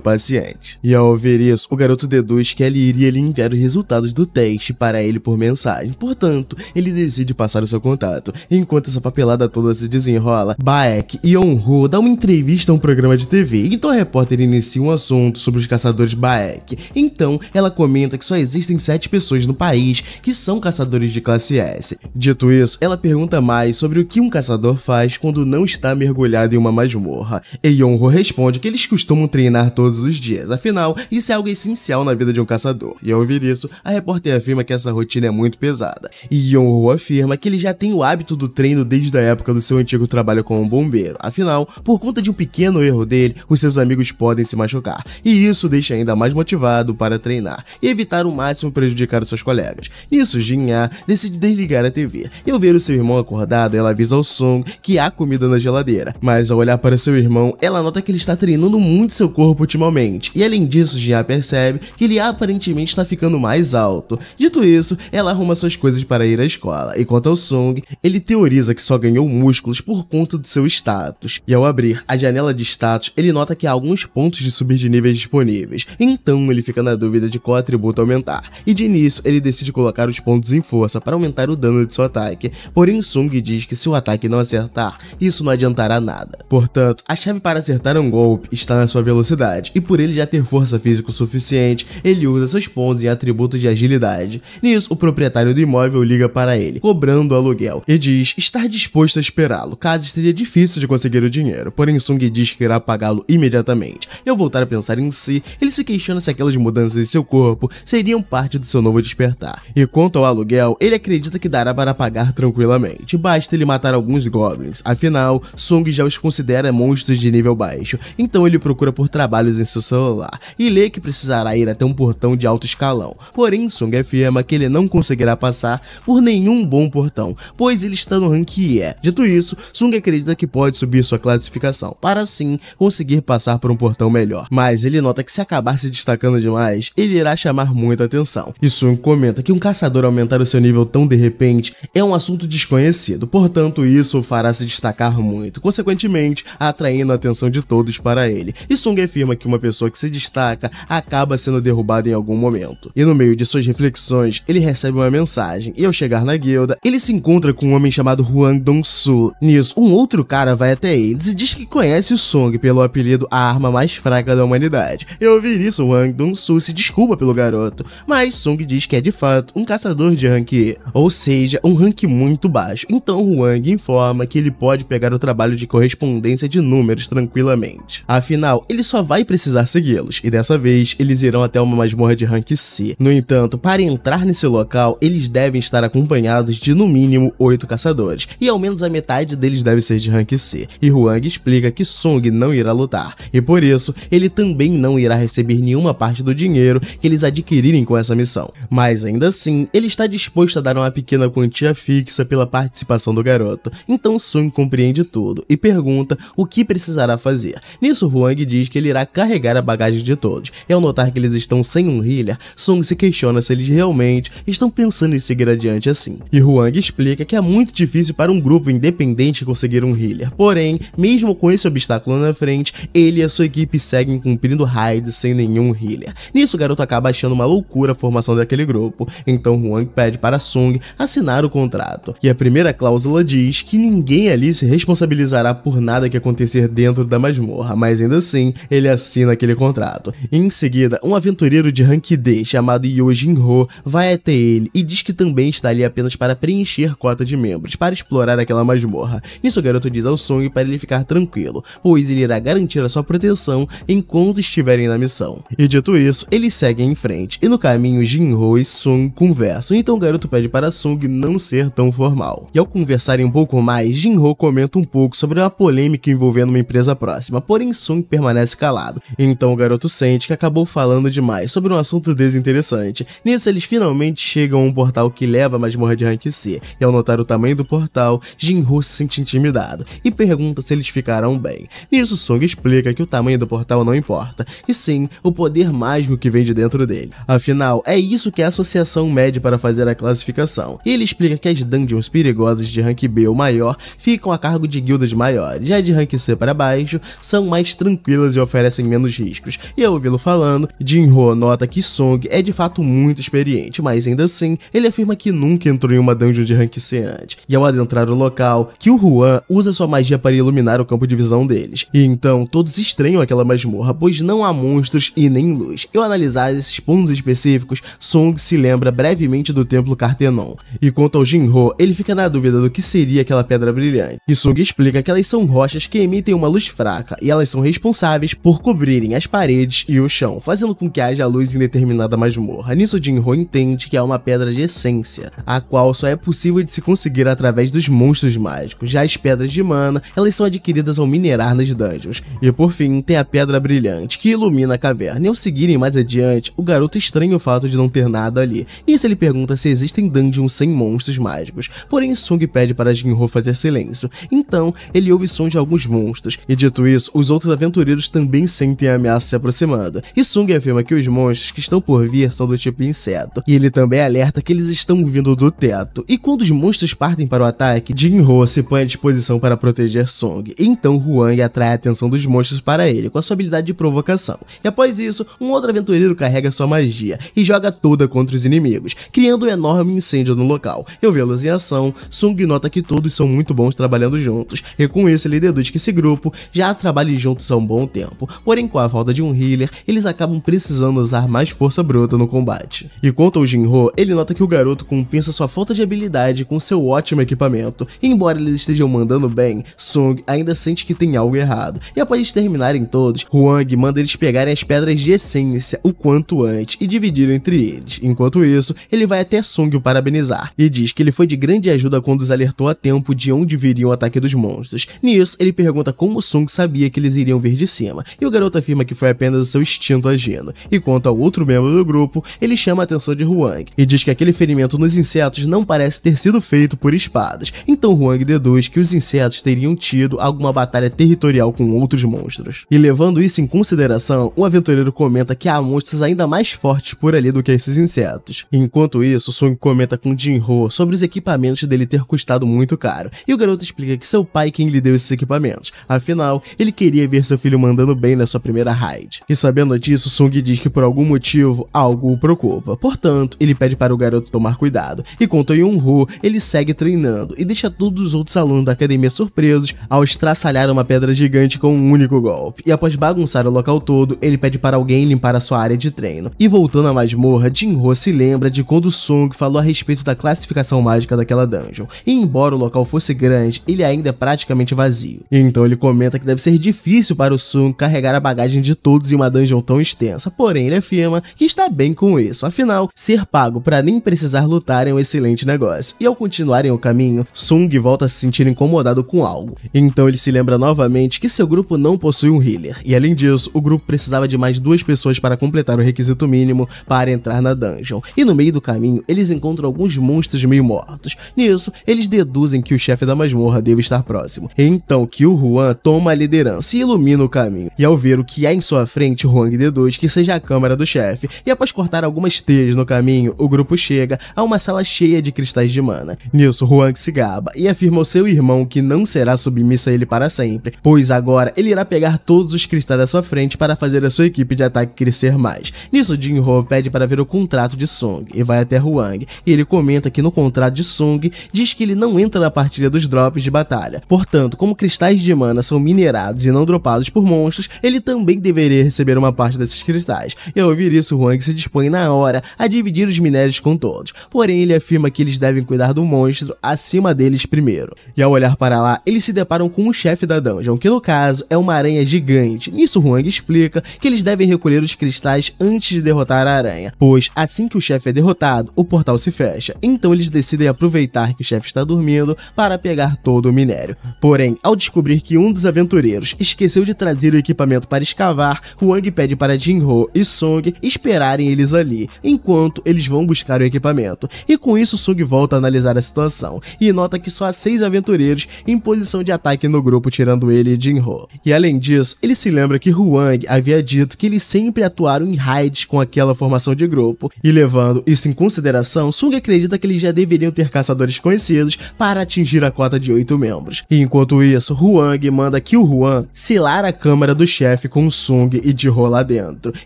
A: paciente. E ao ver isso, o garoto deduz que ela iria lhe enviar os resultados do teste para ele por mensagem, portanto, ele decide passar o seu contato. Enquanto essa papelada toda se desenrola, Baek e Onhu dá uma entrevista a um programa de TV, então a repórter inicia um assunto sobre os caçadores Baek. Então, ela comenta que só existem sete pessoas no país país que são caçadores de classe S. Dito isso, ela pergunta mais sobre o que um caçador faz quando não está mergulhado em uma masmorra. E Yonho responde que eles costumam treinar todos os dias, afinal, isso é algo essencial na vida de um caçador. E ao ouvir isso, a repórter afirma que essa rotina é muito pesada. E Yonho afirma que ele já tem o hábito do treino desde a época do seu antigo trabalho como bombeiro. Afinal, por conta de um pequeno erro dele, os seus amigos podem se machucar. E isso deixa ainda mais motivado para treinar e evitar o máximo prejudicar os seus colegas colegas. Nisso, Jinha decide desligar a TV. E ao ver o seu irmão acordado, ela avisa ao Song que há comida na geladeira. Mas ao olhar para seu irmão, ela nota que ele está treinando muito seu corpo ultimamente. E além disso, Jinha percebe que ele aparentemente está ficando mais alto. Dito isso, ela arruma suas coisas para ir à escola. E quanto ao Song, ele teoriza que só ganhou músculos por conta do seu status. E ao abrir a janela de status, ele nota que há alguns pontos de subir de níveis disponíveis. Então ele fica na dúvida de qual atributo aumentar. E de início, ele decide de colocar os pontos em força para aumentar o dano de seu ataque, porém Sung diz que se o ataque não acertar, isso não adiantará nada. Portanto, a chave para acertar é um golpe está na sua velocidade, e por ele já ter força física o suficiente, ele usa seus pontos em atributos de agilidade. Nisso, o proprietário do imóvel liga para ele, cobrando o aluguel, e diz estar disposto a esperá-lo, caso esteja difícil de conseguir o dinheiro, porém Sung diz que irá pagá-lo imediatamente. E ao voltar a pensar em si, ele se questiona se aquelas mudanças em seu corpo seriam parte do seu novo despertar pagar. E quanto ao aluguel, ele acredita que dará para pagar tranquilamente, basta ele matar alguns goblins, afinal, Sung já os considera monstros de nível baixo, então ele procura por trabalhos em seu celular e lê que precisará ir até um portão de alto escalão, porém Sung afirma que ele não conseguirá passar por nenhum bom portão, pois ele está no rank E. Dito isso, Sung acredita que pode subir sua classificação, para assim conseguir passar por um portão melhor, mas ele nota que se acabar se destacando demais, ele irá chamar muita atenção, e Sung comenta acredita que um caçador aumentar o seu nível tão de repente é um assunto desconhecido, portanto, isso o fará se destacar muito, consequentemente, atraindo a atenção de todos para ele. E Sung afirma que uma pessoa que se destaca acaba sendo derrubada em algum momento. E no meio de suas reflexões, ele recebe uma mensagem, e ao chegar na guilda, ele se encontra com um homem chamado Huang Dong-su. Nisso, um outro cara vai até eles e diz que conhece o Song pelo apelido A Arma Mais Fraca da Humanidade. E ouvir isso, Huang Dong-su se desculpa pelo garoto, mas Song diz que é de fato fato um caçador de rank E, ou seja, um rank muito baixo. Então Wang informa que ele pode pegar o trabalho de correspondência de números tranquilamente. Afinal, ele só vai precisar segui-los, e dessa vez eles irão até uma masmorra de rank C. No entanto, para entrar nesse local, eles devem estar acompanhados de no mínimo 8 caçadores, e ao menos a metade deles deve ser de rank C. E Huang explica que Song não irá lutar, e por isso ele também não irá receber nenhuma parte do dinheiro que eles adquirirem com essa missão. Mas ainda Ainda assim, ele está disposto a dar uma pequena quantia fixa pela participação do garoto, então Sun compreende tudo e pergunta o que precisará fazer. Nisso, Huang diz que ele irá carregar a bagagem de todos, e ao notar que eles estão sem um healer, Sun se questiona se eles realmente estão pensando em seguir adiante assim. E Huang explica que é muito difícil para um grupo independente conseguir um healer, porém, mesmo com esse obstáculo na frente, ele e a sua equipe seguem cumprindo raids sem nenhum healer. Nisso, o garoto acaba achando uma loucura a formação daquele grupo, corpo. Então Huang pede para Sung assinar o contrato. E a primeira cláusula diz que ninguém ali se responsabilizará por nada que acontecer dentro da masmorra, mas ainda assim ele assina aquele contrato. Em seguida, um aventureiro de rank D chamado jin Ho vai até ele e diz que também está ali apenas para preencher cota de membros, para explorar aquela masmorra. Nisso o garoto diz ao Sung para ele ficar tranquilo, pois ele irá garantir a sua proteção enquanto estiverem na missão. E dito isso, eles seguem em frente, e no caminho Jin-ho e Sung Sung conversam, então o garoto pede para Sung não ser tão formal. E ao conversarem um pouco mais, Jinho comenta um pouco sobre uma polêmica envolvendo uma empresa próxima, porém Sung permanece calado. Então o garoto sente que acabou falando demais sobre um assunto desinteressante. Nisso eles finalmente chegam a um portal que leva a masmorra de Rank C, e ao notar o tamanho do portal, Jinho se sente intimidado e pergunta se eles ficarão bem. Nisso Sung explica que o tamanho do portal não importa, e sim, o poder mágico que vem de dentro dele. Afinal, é isso que a sociedade associação média para fazer a classificação. E ele explica que as dungeons perigosas de rank B ou maior ficam a cargo de guildas maiores, já de rank C para baixo são mais tranquilas e oferecem menos riscos. E ao ouvi-lo falando, Jinro nota que Song é de fato muito experiente, mas ainda assim, ele afirma que nunca entrou em uma dungeon de rank C antes. E ao adentrar o local, que o Huan usa sua magia para iluminar o campo de visão deles. E então todos estranham aquela masmorra, pois não há monstros e nem luz. E ao analisar esses pontos específicos, Song se lembra lembra brevemente do templo Cartenon. E quanto ao Jinro, ele fica na dúvida do que seria aquela pedra brilhante. E Sung explica que elas são rochas que emitem uma luz fraca, e elas são responsáveis por cobrirem as paredes e o chão, fazendo com que haja luz em determinada masmorra. Nisso Jinro entende que é uma pedra de essência, a qual só é possível de se conseguir através dos monstros mágicos. Já as pedras de mana, elas são adquiridas ao minerar nas dungeons. E por fim, tem a pedra brilhante, que ilumina a caverna. E ao seguirem mais adiante, o garoto estranha o fato de não ter nada ali Nisso ele pergunta se existem dungeons sem monstros mágicos, porém Sung pede para Jinro fazer silêncio. Então, ele ouve som de alguns monstros, e dito isso, os outros aventureiros também sentem a ameaça se aproximando. E Sung afirma que os monstros que estão por vir são do tipo inseto, e ele também alerta que eles estão vindo do teto. E quando os monstros partem para o ataque, Jinro se põe à disposição para proteger Song. Então, Huang atrai a atenção dos monstros para ele, com a sua habilidade de provocação. E após isso, um outro aventureiro carrega sua magia e joga toda contra os inimigos, criando um enorme incêndio no local. Eu vê-los em ação, Sung nota que todos são muito bons trabalhando juntos, e com isso ele deduz que esse grupo já trabalha juntos há um bom tempo, porém com a falta de um healer, eles acabam precisando usar mais força bruta no combate. E quanto ao Jinro, ele nota que o garoto compensa sua falta de habilidade com seu ótimo equipamento, e embora eles estejam mandando bem, Sung ainda sente que tem algo errado, e após terminarem todos, Huang manda eles pegarem as pedras de essência o quanto antes e dividir entre eles, enquanto Enquanto isso, ele vai até Sung o parabenizar e diz que ele foi de grande ajuda quando os alertou a tempo de onde viria o ataque dos monstros. Nisso, ele pergunta como Sung sabia que eles iriam vir de cima, e o garoto afirma que foi apenas o seu instinto agindo. E quanto ao outro membro do grupo, ele chama a atenção de Huang e diz que aquele ferimento nos insetos não parece ter sido feito por espadas. Então Huang deduz que os insetos teriam tido alguma batalha territorial com outros monstros. E levando isso em consideração, o aventureiro comenta que há monstros ainda mais fortes por ali do que esses insetos. Enquanto isso, Sung comenta com Jin-ho sobre os equipamentos dele ter custado muito caro, e o garoto explica que seu pai é quem lhe deu esses equipamentos, afinal, ele queria ver seu filho mandando bem na sua primeira raid. E sabendo disso, Sung diz que por algum motivo, algo o preocupa, portanto, ele pede para o garoto tomar cuidado, e com Toyun-ho, ele segue treinando e deixa todos os outros alunos da academia surpresos ao estraçalhar uma pedra gigante com um único golpe, e após bagunçar o local todo, ele pede para alguém limpar a sua área de treino, e voltando à masmorra, Jin-ho se lembra de quando Sung falou a respeito da classificação mágica daquela dungeon, e embora o local fosse grande, ele ainda é praticamente vazio. Então ele comenta que deve ser difícil para o Sung carregar a bagagem de todos em uma dungeon tão extensa, porém ele afirma que está bem com isso, afinal, ser pago para nem precisar lutar é um excelente negócio. E ao continuarem o caminho, Sung volta a se sentir incomodado com algo. Então ele se lembra novamente que seu grupo não possui um healer, e além disso, o grupo precisava de mais duas pessoas para completar o requisito mínimo para entrar na dungeon, e no meio do caminho eles encontram alguns monstros meio mortos. Nisso, eles deduzem que o chefe da masmorra deve estar próximo. É então que o Juan toma a liderança e ilumina o caminho. E ao ver o que há em sua frente, Huang deduz que seja a câmara do chefe, e após cortar algumas telhas no caminho, o grupo chega a uma sala cheia de cristais de mana. Nisso, Huang se gaba e afirma ao seu irmão que não será submissa a ele para sempre, pois agora ele irá pegar todos os cristais à sua frente para fazer a sua equipe de ataque crescer mais. Nisso, Jin Ho pede para ver o contrato de Sung e vai até Huang. E ele comenta que no contrato de Sung diz que ele não entra na partilha dos drops de batalha. Portanto, como cristais de mana são minerados e não dropados por monstros, ele também deveria receber uma parte desses cristais. E ao ouvir isso, Huang se dispõe na hora a dividir os minérios com todos. Porém, ele afirma que eles devem cuidar do monstro acima deles primeiro. E ao olhar para lá, eles se deparam com o chefe da dungeon, que no caso é uma aranha gigante. Nisso, Huang explica que eles devem recolher os cristais antes de derrotar a aranha, pois assim que o o chefe é derrotado, o portal se fecha. Então eles decidem aproveitar que o chefe está dormindo para pegar todo o minério. Porém, ao descobrir que um dos aventureiros esqueceu de trazer o equipamento para escavar, Wang pede para Jinho e Song esperarem eles ali, enquanto eles vão buscar o equipamento. E com isso, Song volta a analisar a situação e nota que só há seis aventureiros em posição de ataque no grupo, tirando ele e Jinho. E além disso, ele se lembra que Huang havia dito que eles sempre atuaram em raids com aquela formação de grupo e levou Levando isso em consideração, Sung acredita que eles já deveriam ter caçadores conhecidos para atingir a cota de 8 membros. E enquanto isso, Huang manda que o Huan selar a câmara do chefe com Sung e Jinro lá dentro.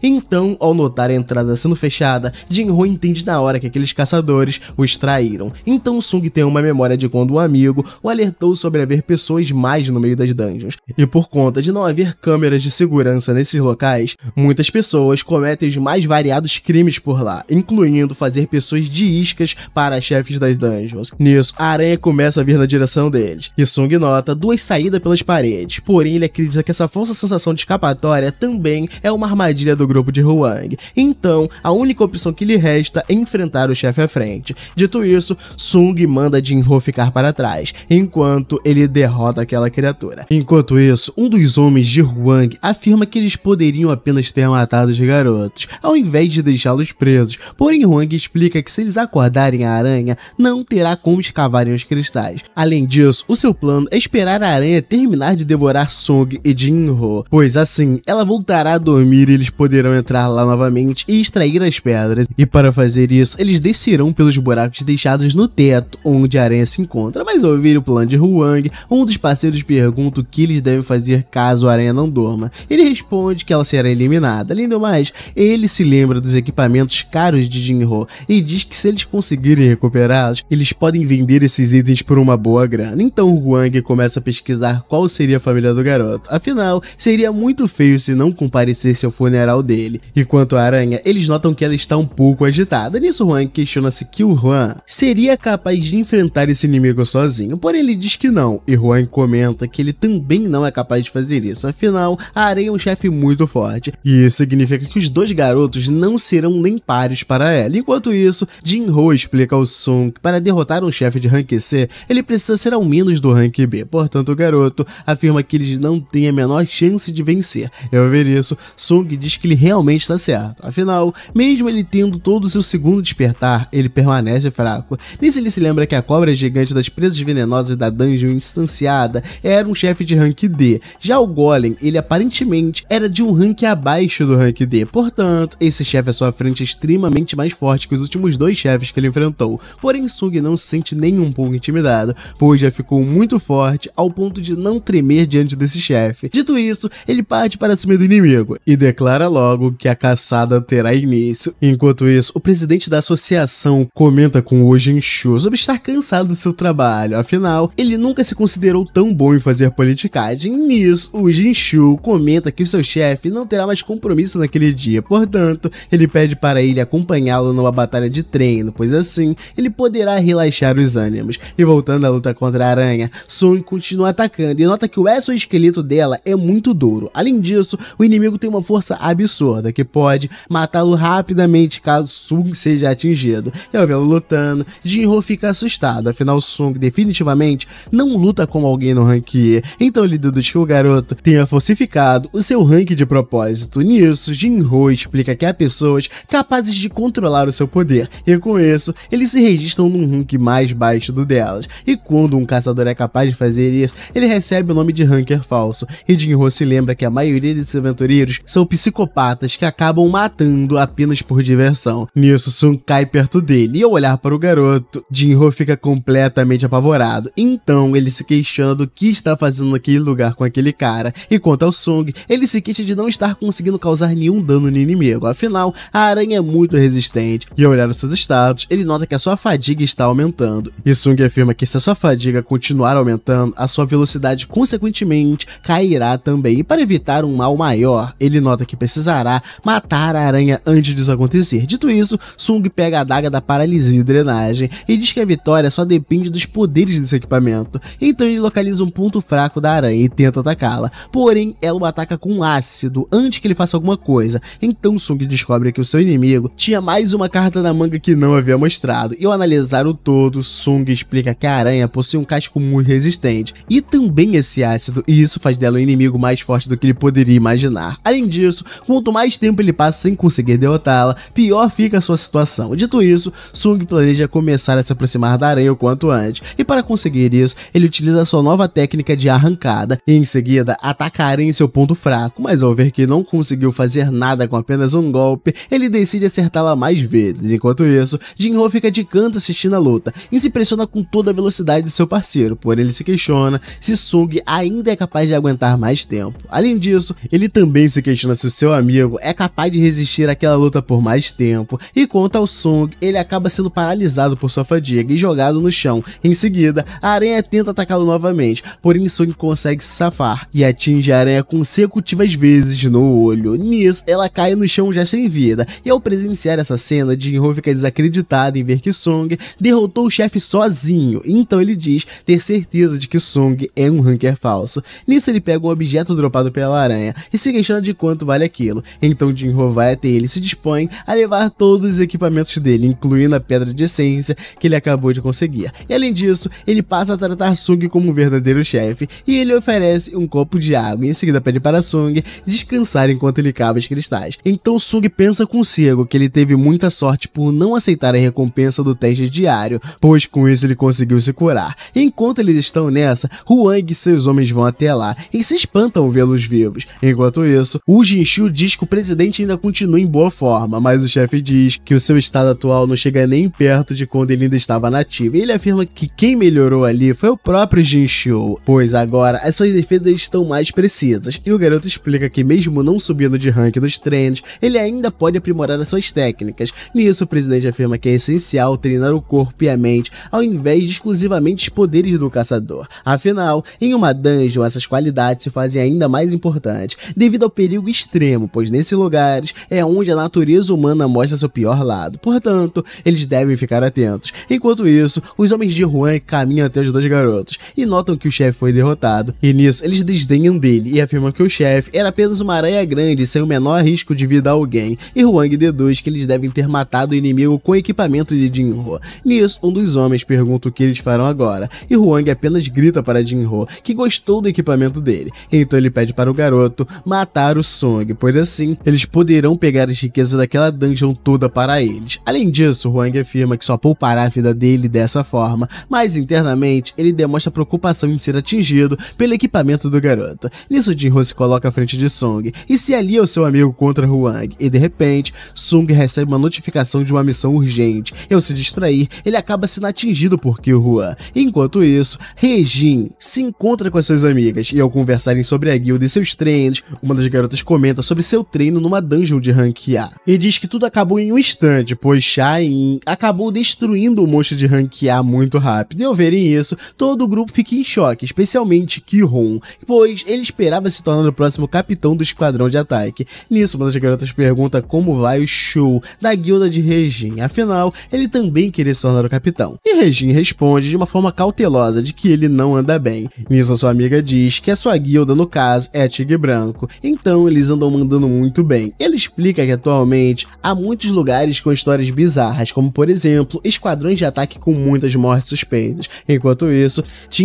A: Então, ao notar a entrada sendo fechada, Jinro entende na hora que aqueles caçadores os traíram. Então Sung tem uma memória de quando um amigo o alertou sobre haver pessoas mais no meio das dungeons. E por conta de não haver câmeras de segurança nesses locais, muitas pessoas cometem os mais variados crimes por lá, inclusive incluindo fazer pessoas de iscas para chefes das dungeons. Nisso, a aranha começa a vir na direção deles, e Sung nota duas saídas pelas paredes, porém ele acredita que essa falsa sensação de escapatória também é uma armadilha do grupo de Huang. Então, a única opção que lhe resta é enfrentar o chefe à frente. Dito isso, Sung manda Ho ficar para trás, enquanto ele derrota aquela criatura. Enquanto isso, um dos homens de Huang afirma que eles poderiam apenas ter matado os garotos, ao invés de deixá-los presos, Porém, Huang explica que se eles acordarem a aranha, não terá como escavarem os cristais. Além disso, o seu plano é esperar a aranha terminar de devorar Song e Jinro, pois assim ela voltará a dormir e eles poderão entrar lá novamente e extrair as pedras. E para fazer isso, eles descerão pelos buracos deixados no teto onde a aranha se encontra. Mas ao ouvir o plano de Huang, um dos parceiros pergunta o que eles devem fazer caso a aranha não dorma. Ele responde que ela será eliminada. Além do mais, ele se lembra dos equipamentos caros de de Jinro e diz que se eles conseguirem recuperá-los, eles podem vender esses itens por uma boa grana. Então Huang começa a pesquisar qual seria a família do garoto. Afinal, seria muito feio se não comparecesse ao funeral dele. E quanto à aranha, eles notam que ela está um pouco agitada. Nisso, Huang questiona-se que o Juan seria capaz de enfrentar esse inimigo sozinho, porém ele diz que não, e Juan comenta que ele também não é capaz de fazer isso. Afinal, a aranha é um chefe muito forte, e isso significa que os dois garotos não serão nem pares para para ela. Enquanto isso, Jin-Ho explica ao Sung que para derrotar um chefe de rank C, ele precisa ser ao menos do rank B. Portanto, o garoto afirma que eles não têm a menor chance de vencer. Ao ver isso, Sung diz que ele realmente está certo. Afinal, mesmo ele tendo todo o seu segundo despertar, ele permanece fraco. Nisso ele se lembra que a cobra gigante das presas venenosas da dungeon instanciada era um chefe de rank D. Já o Golem, ele aparentemente era de um rank abaixo do rank D. Portanto, esse chefe à sua frente é extremamente mais forte que os últimos dois chefes que ele enfrentou, porém Sung não se sente nem um pouco intimidado, pois já ficou muito forte ao ponto de não tremer diante desse chefe. Dito isso, ele parte para cima do inimigo e declara logo que a caçada terá início. Enquanto isso, o presidente da associação comenta com o Jinshu sobre estar cansado do seu trabalho, afinal, ele nunca se considerou tão bom em fazer politicagem. Nisso, o Jinshu comenta que seu chefe não terá mais compromisso naquele dia, portanto, ele pede para ele acompanhar acompanhá-lo numa batalha de treino, pois assim ele poderá relaxar os ânimos. E voltando à luta contra a aranha, Sun continua atacando e nota que o esqueleto dela é muito duro. Além disso, o inimigo tem uma força absurda que pode matá-lo rapidamente caso Sung seja atingido. E ao vê-lo lutando, Jinro fica assustado, afinal Sung definitivamente não luta como alguém no ranking E, então ele deduz que o garoto tenha falsificado o seu rank de propósito. Nisso, Jinro explica que há pessoas capazes de controlar o seu poder, e com isso, eles se registram num rank mais baixo do delas. E quando um caçador é capaz de fazer isso, ele recebe o nome de ranker falso. E Jinro se lembra que a maioria desses aventureiros são psicopatas que acabam matando apenas por diversão. Nisso, Sun cai perto dele, e ao olhar para o garoto, Jinro fica completamente apavorado. Então, ele se questiona do que está fazendo naquele lugar com aquele cara. E quanto ao Sung, ele se queixa de não estar conseguindo causar nenhum dano no inimigo. Afinal, a aranha é muito resistente resistente e ao olhar os seus estados, ele nota que a sua fadiga está aumentando. E Sung afirma que se a sua fadiga continuar aumentando, a sua velocidade consequentemente cairá também. E para evitar um mal maior, ele nota que precisará matar a aranha antes disso acontecer. Dito isso, Sung pega a adaga da paralisia e drenagem e diz que a vitória só depende dos poderes desse equipamento. Então ele localiza um ponto fraco da aranha e tenta atacá-la. Porém, ela o ataca com ácido antes que ele faça alguma coisa. Então Sung descobre que o seu inimigo tinha mais uma carta na manga que não havia mostrado. E ao analisar o todo, Sung explica que a aranha possui um casco muito resistente e também esse ácido, e isso faz dela um inimigo mais forte do que ele poderia imaginar. Além disso, quanto mais tempo ele passa sem conseguir derrotá-la, pior fica a sua situação. Dito isso, Sung planeja começar a se aproximar da aranha o quanto antes, e para conseguir isso, ele utiliza sua nova técnica de arrancada, e em seguida ataca a aranha em seu ponto fraco, mas ao ver que não conseguiu fazer nada com apenas um golpe, ele decide acertá-la mais vezes. Enquanto isso, Jinro fica de canto assistindo a luta e se impressiona com toda a velocidade de seu parceiro, porém ele se questiona se Sung ainda é capaz de aguentar mais tempo. Além disso, ele também se questiona se o seu amigo é capaz de resistir àquela luta por mais tempo, e quanto ao Sung, ele acaba sendo paralisado por sua fadiga e jogado no chão. Em seguida, a aranha tenta atacá-lo novamente, porém Sung consegue safar e atinge a aranha consecutivas vezes no olho. Nisso, ela cai no chão já sem vida, e ao presenciar essa cena, Jinro fica desacreditado em ver que Song derrotou o chefe sozinho, então ele diz ter certeza de que Song é um ranker falso. Nisso ele pega um objeto dropado pela aranha e se questiona de quanto vale aquilo, então Jinro vai até ele e se dispõe a levar todos os equipamentos dele, incluindo a pedra de essência que ele acabou de conseguir. E além disso, ele passa a tratar Sung como um verdadeiro chefe e ele oferece um copo de água e em seguida pede para Sung descansar enquanto ele cava os cristais. Então Sung pensa consigo que ele teve teve muita sorte por não aceitar a recompensa do teste diário, pois com isso ele conseguiu se curar. Enquanto eles estão nessa, Huang e seus homens vão até lá e se espantam vê-los vivos. Enquanto isso, o Jinxiu diz que o presidente ainda continua em boa forma, mas o chefe diz que o seu estado atual não chega nem perto de quando ele ainda estava nativo. Ele afirma que quem melhorou ali foi o próprio Jinxiu, pois agora as suas defesas estão mais precisas. E o garoto explica que mesmo não subindo de rank dos treinos, ele ainda pode aprimorar as suas técnicas técnicas. Nisso, o presidente afirma que é essencial treinar o corpo e a mente, ao invés de exclusivamente os poderes do caçador. Afinal, em uma dungeon, essas qualidades se fazem ainda mais importantes, devido ao perigo extremo, pois nesses lugares é onde a natureza humana mostra seu pior lado. Portanto, eles devem ficar atentos. Enquanto isso, os homens de Juan caminham até os dois garotos e notam que o chefe foi derrotado. E nisso, eles desdenham dele e afirmam que o chefe era apenas uma aranha grande sem o menor risco de vida a alguém. E Huang deduz que eles eles devem ter matado o inimigo com equipamento de Jinro. Nisso, um dos homens pergunta o que eles farão agora, e Huang apenas grita para Jinro, que gostou do equipamento dele. Então ele pede para o garoto matar o Song, pois assim eles poderão pegar as riquezas daquela dungeon toda para eles. Além disso, Huang afirma que só poupará a vida dele dessa forma, mas internamente ele demonstra preocupação em ser atingido pelo equipamento do garoto. Nisso, Jinro se coloca à frente de Song e se alia ao seu amigo contra Huang, e de repente, Song recebe recebe uma notificação de uma missão urgente e ao se distrair, ele acaba sendo atingido por Killua. Enquanto isso, Regin se encontra com as suas amigas e ao conversarem sobre a guilda e seus treinos, uma das garotas comenta sobre seu treino numa dungeon de Rank A e diz que tudo acabou em um instante, pois Shain acabou destruindo o monstro de Rank A muito rápido. E ao verem isso, todo o grupo fica em choque, especialmente Kihon, pois ele esperava se tornar o próximo capitão do esquadrão de ataque. Nisso, uma das garotas pergunta como vai o show da guilda de Regin, afinal, ele também queria se tornar o capitão. E Regin responde de uma forma cautelosa de que ele não anda bem. Nisso, sua amiga diz que a sua guilda, no caso, é Tigre Branco, então eles andam mandando muito bem. Ele explica que atualmente há muitos lugares com histórias bizarras, como por exemplo, esquadrões de ataque com muitas mortes suspeitas. Enquanto isso,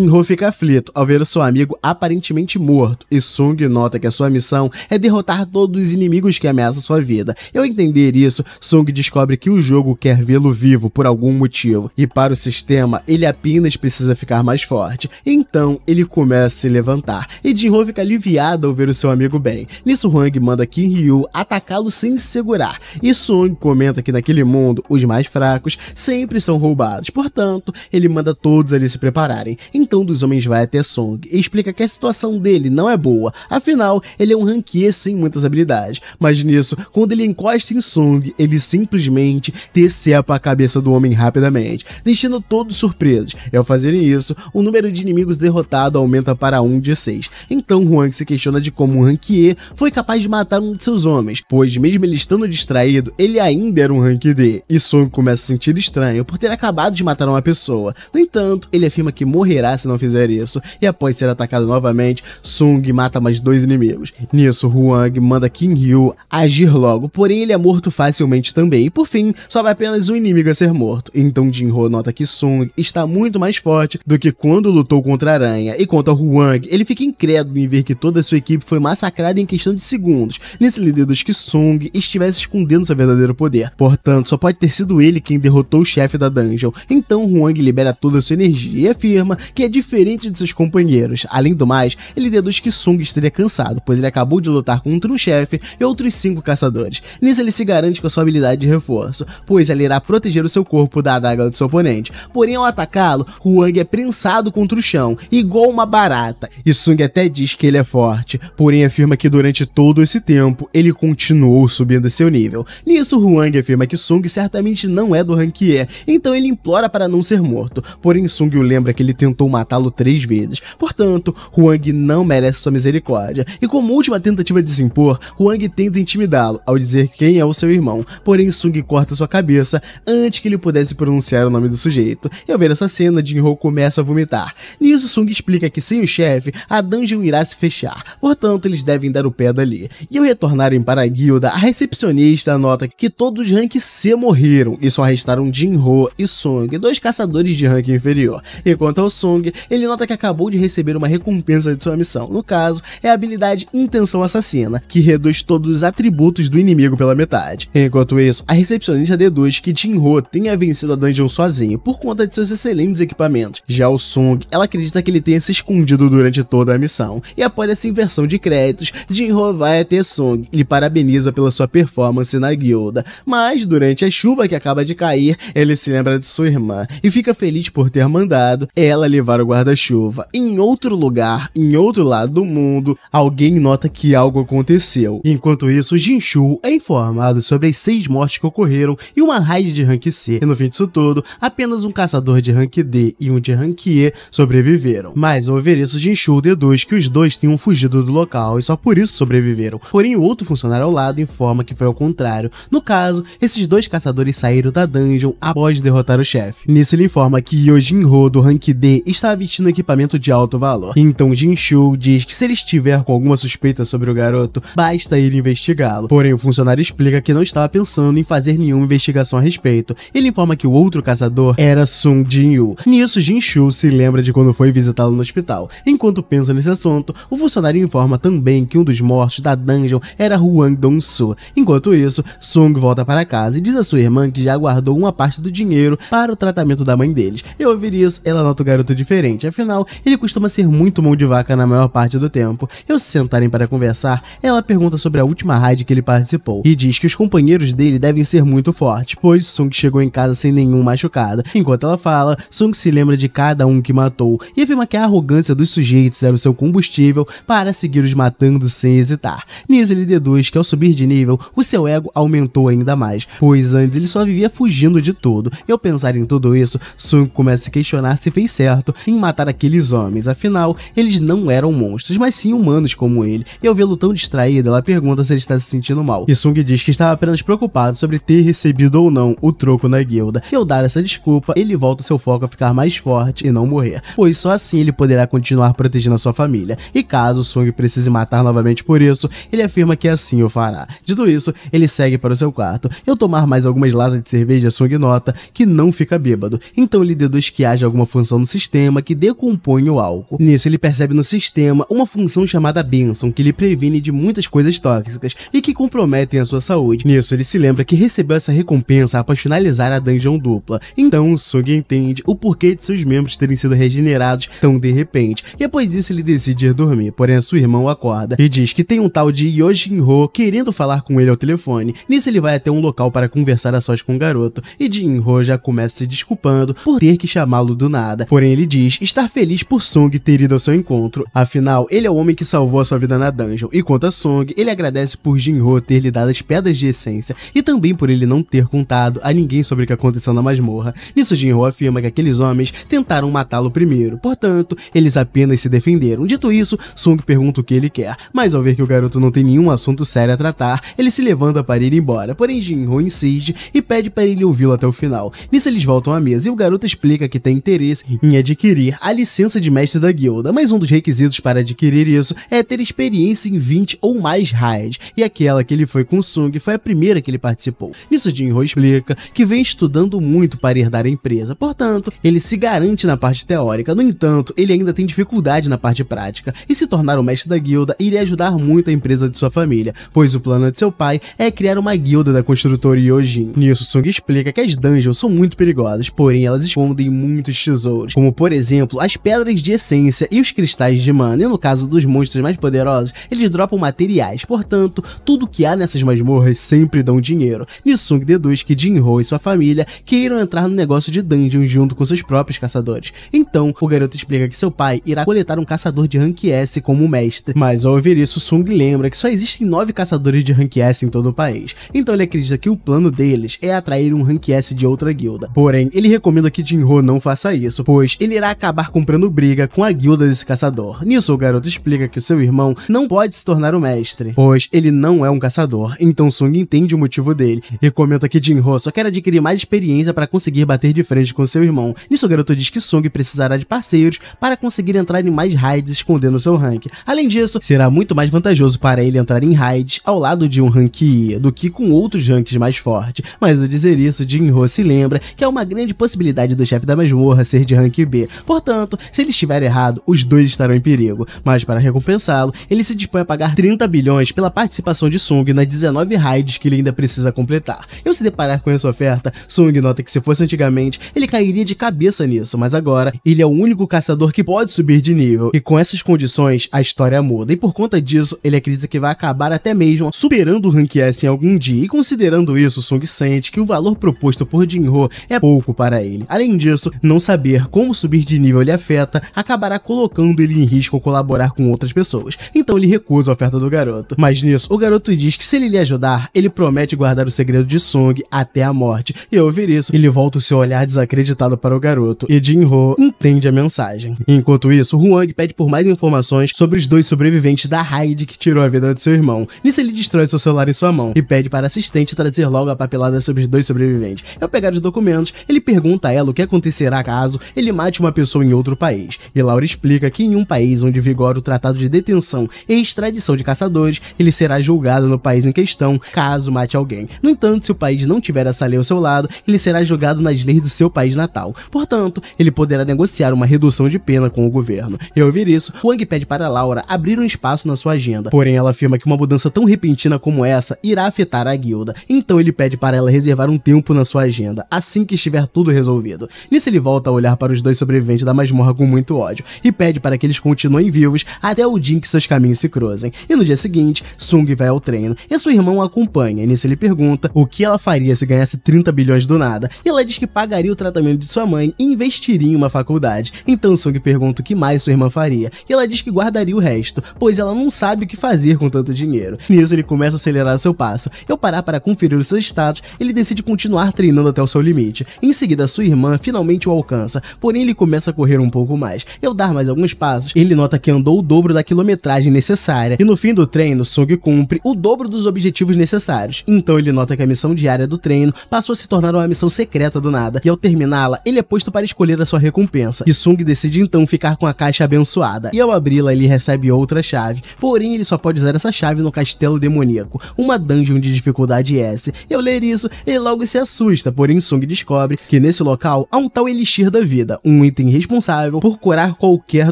A: Ho fica aflito ao ver o seu amigo aparentemente morto, e Sung nota que a sua missão é derrotar todos os inimigos que ameaçam sua vida. Eu entender isso Song descobre que o jogo quer vê-lo vivo por algum motivo, e para o sistema, ele apenas precisa ficar mais forte. Então, ele começa a se levantar, e Jinro fica aliviado ao ver o seu amigo bem. Nisso, Huang manda Kinryu atacá-lo sem se segurar, e Song comenta que naquele mundo, os mais fracos sempre são roubados, portanto, ele manda todos ali se prepararem. Então, um dos homens vai até Song e explica que a situação dele não é boa, afinal, ele é um ranquier sem muitas habilidades. Mas nisso, quando ele encosta em Song, ele simplesmente decepa a cabeça do homem rapidamente, deixando todos surpresos. E ao fazerem isso, o número de inimigos derrotado aumenta para 1 de 6. Então Huang se questiona de como E foi capaz de matar um de seus homens, pois mesmo ele estando distraído, ele ainda era um Rank D. E Song começa a se sentir estranho por ter acabado de matar uma pessoa. No entanto, ele afirma que morrerá se não fizer isso, e após ser atacado novamente, Sung mata mais dois inimigos. Nisso, Huang manda Kim Ryu agir logo, porém ele é morto facilmente facilmente também. E por fim, sobra apenas um inimigo a ser morto. Então Jinro nota que Sung está muito mais forte do que quando lutou contra a Aranha. E quanto a Huang, ele fica incrédulo em ver que toda a sua equipe foi massacrada em questão de segundos. Nesse líder dos que Sung estivesse escondendo seu verdadeiro poder. Portanto, só pode ter sido ele quem derrotou o chefe da dungeon. Então Huang libera toda a sua energia e afirma que é diferente de seus companheiros. Além do mais, ele deduz que Sung estaria cansado, pois ele acabou de lutar contra um chefe e outros cinco caçadores. Nisso ele se garante que a sua sua habilidade de reforço, pois ela irá proteger o seu corpo da adaga do seu oponente. Porém, ao atacá-lo, Huang é prensado contra o chão, igual uma barata, e Sung até diz que ele é forte, porém afirma que durante todo esse tempo, ele continuou subindo seu nível. Nisso, Huang afirma que Sung certamente não é do rank E, então ele implora para não ser morto, porém Sung o lembra que ele tentou matá-lo três vezes, portanto, Huang não merece sua misericórdia, e como última tentativa de se impor, Huang tenta intimidá-lo ao dizer quem é o seu irmão, porém Sung corta sua cabeça antes que ele pudesse pronunciar o nome do sujeito. E ao ver essa cena, Jinro começa a vomitar. Nisso, Sung explica que sem o chefe, a dungeon irá se fechar, portanto eles devem dar o pé dali. E ao retornarem para a guilda, a recepcionista anota que todos os rank C morreram e só restaram Jinro e Sung, dois caçadores de rank inferior. E quanto ao Sung, ele nota que acabou de receber uma recompensa de sua missão, no caso, é a habilidade Intenção Assassina, que reduz todos os atributos do inimigo pela metade. Em Enquanto isso, a recepcionista deduz que Jin-Ho tenha vencido a dungeon sozinho por conta de seus excelentes equipamentos. Já o Sung, ela acredita que ele tenha se escondido durante toda a missão. E após essa inversão de créditos, Jin-Ho vai até Sung e parabeniza pela sua performance na guilda. Mas durante a chuva que acaba de cair, ele se lembra de sua irmã e fica feliz por ter mandado ela levar o guarda-chuva. Em outro lugar, em outro lado do mundo, alguém nota que algo aconteceu. Enquanto isso, Jin-Shu é informado sobre as seis mortes que ocorreram e uma raid de rank C. E no fim disso tudo, apenas um caçador de rank D e um de rank E sobreviveram. Mas ao ouvir isso, Jinshu deduz que os dois tinham fugido do local e só por isso sobreviveram. Porém, o outro funcionário ao lado informa que foi ao contrário. No caso, esses dois caçadores saíram da dungeon após derrotar o chefe. Nisso ele informa que Ho do rank D estava vestindo equipamento de alto valor. Então Jinshu diz que se ele estiver com alguma suspeita sobre o garoto, basta ir investigá-lo. Porém, o funcionário explica que não estava pensando em fazer nenhuma investigação a respeito. Ele informa que o outro caçador era Sung Jin-Yu. Nisso, Jin-Shu se lembra de quando foi visitá-lo no hospital. Enquanto pensa nesse assunto, o funcionário informa também que um dos mortos da dungeon era Huang Dong-su. Enquanto isso, Sung volta para casa e diz a sua irmã que já guardou uma parte do dinheiro para o tratamento da mãe deles. Eu ouvir isso, ela nota o garoto diferente, afinal, ele costuma ser muito mão de vaca na maior parte do tempo. ao se sentarem para conversar, ela pergunta sobre a última raid que ele participou e diz que os companheiros parceiros dele devem ser muito fortes, pois Sung chegou em casa sem nenhum machucado. Enquanto ela fala, Sung se lembra de cada um que matou e afirma que a arrogância dos sujeitos era o seu combustível para seguir os matando sem hesitar. Nisso ele deduz que ao subir de nível, o seu ego aumentou ainda mais, pois antes ele só vivia fugindo de tudo. E ao pensar em tudo isso, Sung começa a se questionar se fez certo em matar aqueles homens, afinal, eles não eram monstros, mas sim humanos como ele. E ao vê-lo tão distraído, ela pergunta se ele está se sentindo mal. E Sung diz que estava apenas preocupado sobre ter recebido ou não o troco na guilda, e ao dar essa desculpa, ele volta seu foco a ficar mais forte e não morrer, pois só assim ele poderá continuar protegendo a sua família, e caso o Sung precise matar novamente por isso, ele afirma que assim o fará. Dito isso, ele segue para o seu quarto, eu tomar mais algumas latas de cerveja Sung nota que não fica bêbado, então ele deduz que haja alguma função no sistema que decompõe o álcool. Nisso ele percebe no sistema uma função chamada Benson, que lhe previne de muitas coisas tóxicas e que comprometem a sua saúde. Nisso ele se lembra que recebeu essa recompensa após finalizar a dungeon dupla. Então, Song entende o porquê de seus membros terem sido regenerados tão de repente, e após isso ele decide ir dormir, porém a sua irmã acorda e diz que tem um tal de Yojin-ho querendo falar com ele ao telefone. Nisso ele vai até um local para conversar a sós com o garoto, e Jin-ho já começa se desculpando por ter que chamá-lo do nada. Porém ele diz estar feliz por Song ter ido ao seu encontro, afinal ele é o homem que salvou a sua vida na dungeon, e quanto a Song, ele agradece por Jin-ho ter lhe dado as pedras de essência e também por ele não ter contado a ninguém sobre o que aconteceu na masmorra. Nisso Jinro afirma que aqueles homens tentaram matá-lo primeiro, portanto, eles apenas se defenderam. Dito isso, Sung pergunta o que ele quer, mas ao ver que o garoto não tem nenhum assunto sério a tratar, ele se levanta para ir embora, porém Jinro insiste e pede para ele ouvi-lo até o final. Nisso eles voltam à mesa e o garoto explica que tem interesse em adquirir a licença de mestre da guilda, mas um dos requisitos para adquirir isso é ter experiência em 20 ou mais raids, e aquela que ele foi com Sung foi a primeira que ele participou. Nisso, Jinro explica que vem estudando muito para herdar a empresa, portanto, ele se garante na parte teórica, no entanto, ele ainda tem dificuldade na parte prática, e se tornar o mestre da guilda iria ajudar muito a empresa de sua família, pois o plano de seu pai é criar uma guilda da construtora Yojin. Nisso, Sung explica que as dungeons são muito perigosas, porém elas escondem muitos tesouros, como por exemplo, as pedras de essência e os cristais de mana, e no caso dos monstros mais poderosos, eles dropam materiais, portanto, tudo que há nessas masmorras sempre dão dinheiro. Nisung deduz que Ho e sua família queiram entrar no negócio de dungeon junto com seus próprios caçadores. Então, o garoto explica que seu pai irá coletar um caçador de rank S como mestre, mas ao ouvir isso, Sung lembra que só existem nove caçadores de rank S em todo o país. Então ele acredita que o plano deles é atrair um rank S de outra guilda. Porém, ele recomenda que Ho não faça isso, pois ele irá acabar comprando briga com a guilda desse caçador. Nisso, o garoto explica que o seu irmão não pode se tornar o mestre, pois ele não é um caçador. Então Sung entende entende o motivo dele e comenta que Jinro só quer adquirir mais experiência para conseguir bater de frente com seu irmão. Nisso, o garoto diz que Sung precisará de parceiros para conseguir entrar em mais raids escondendo seu rank. Além disso, será muito mais vantajoso para ele entrar em raids ao lado de um rank I do que com outros ranks mais fortes. Mas ao dizer isso, Jinro se lembra que há uma grande possibilidade do chefe da masmorra ser de rank B. Portanto, se ele estiver errado, os dois estarão em perigo. Mas para recompensá-lo, ele se dispõe a pagar 30 bilhões pela participação de Sung nas 19 raids que ele ainda precisa completar. Eu se deparar com essa oferta, Sung nota que se fosse antigamente, ele cairia de cabeça nisso, mas agora ele é o único caçador que pode subir de nível, e com essas condições a história muda, e por conta disso ele acredita que vai acabar até mesmo superando o Rank S em algum dia, e considerando isso, Sung sente que o valor proposto por Jinro é pouco para ele. Além disso, não saber como subir de nível lhe afeta acabará colocando ele em risco ao colaborar com outras pessoas, então ele recusa a oferta do garoto. Mas nisso, o garoto diz que se ele lhe ajudar, ele promete promete guardar o segredo de Sung até a morte. E ao ouvir isso, ele volta o seu olhar desacreditado para o garoto e Jin-ho entende a mensagem. Enquanto isso, Huang pede por mais informações sobre os dois sobreviventes da raid que tirou a vida de seu irmão. Nisso ele destrói seu celular em sua mão e pede para a assistente trazer logo a papelada sobre os dois sobreviventes. Ao pegar os documentos, ele pergunta a ela o que acontecerá caso ele mate uma pessoa em outro país. E Laura explica que em um país onde vigora o tratado de detenção e extradição de caçadores, ele será julgado no país em questão caso mate alguém. No entanto, se o país não tiver essa lei ao seu lado, ele será julgado nas leis do seu país natal. Portanto, ele poderá negociar uma redução de pena com o governo. E ao ouvir isso, Wang pede para Laura abrir um espaço na sua agenda. Porém, ela afirma que uma mudança tão repentina como essa irá afetar a guilda. Então ele pede para ela reservar um tempo na sua agenda, assim que estiver tudo resolvido. Nisso ele volta a olhar para os dois sobreviventes da masmorra com muito ódio e pede para que eles continuem vivos até o dia em que seus caminhos se cruzem. E no dia seguinte, Sung vai ao treino e seu irmão o acompanha Agnes, ele pergunta o que ela faria se ganhasse 30 bilhões do nada, e ela diz que pagaria o tratamento de sua mãe e investiria em uma faculdade. Então Sung pergunta o que mais sua irmã faria, e ela diz que guardaria o resto, pois ela não sabe o que fazer com tanto dinheiro. Nisso ele começa a acelerar seu passo. Ao parar para conferir os seus status, ele decide continuar treinando até o seu limite. Em seguida, sua irmã finalmente o alcança, porém ele começa a correr um pouco mais. E ao dar mais alguns passos, ele nota que andou o dobro da quilometragem necessária, e no fim do treino, Sung cumpre o dobro dos objetivos necessários. Então ele nota que a missão diária do treino passou a se tornar uma missão secreta do nada, e ao terminá-la, ele é posto para escolher a sua recompensa. E Sung decide então ficar com a caixa abençoada, e ao abri-la ele recebe outra chave, porém ele só pode usar essa chave no castelo demoníaco, uma dungeon de dificuldade S. E ao ler isso, ele logo se assusta, porém Sung descobre que nesse local há um tal elixir da vida, um item responsável por curar qualquer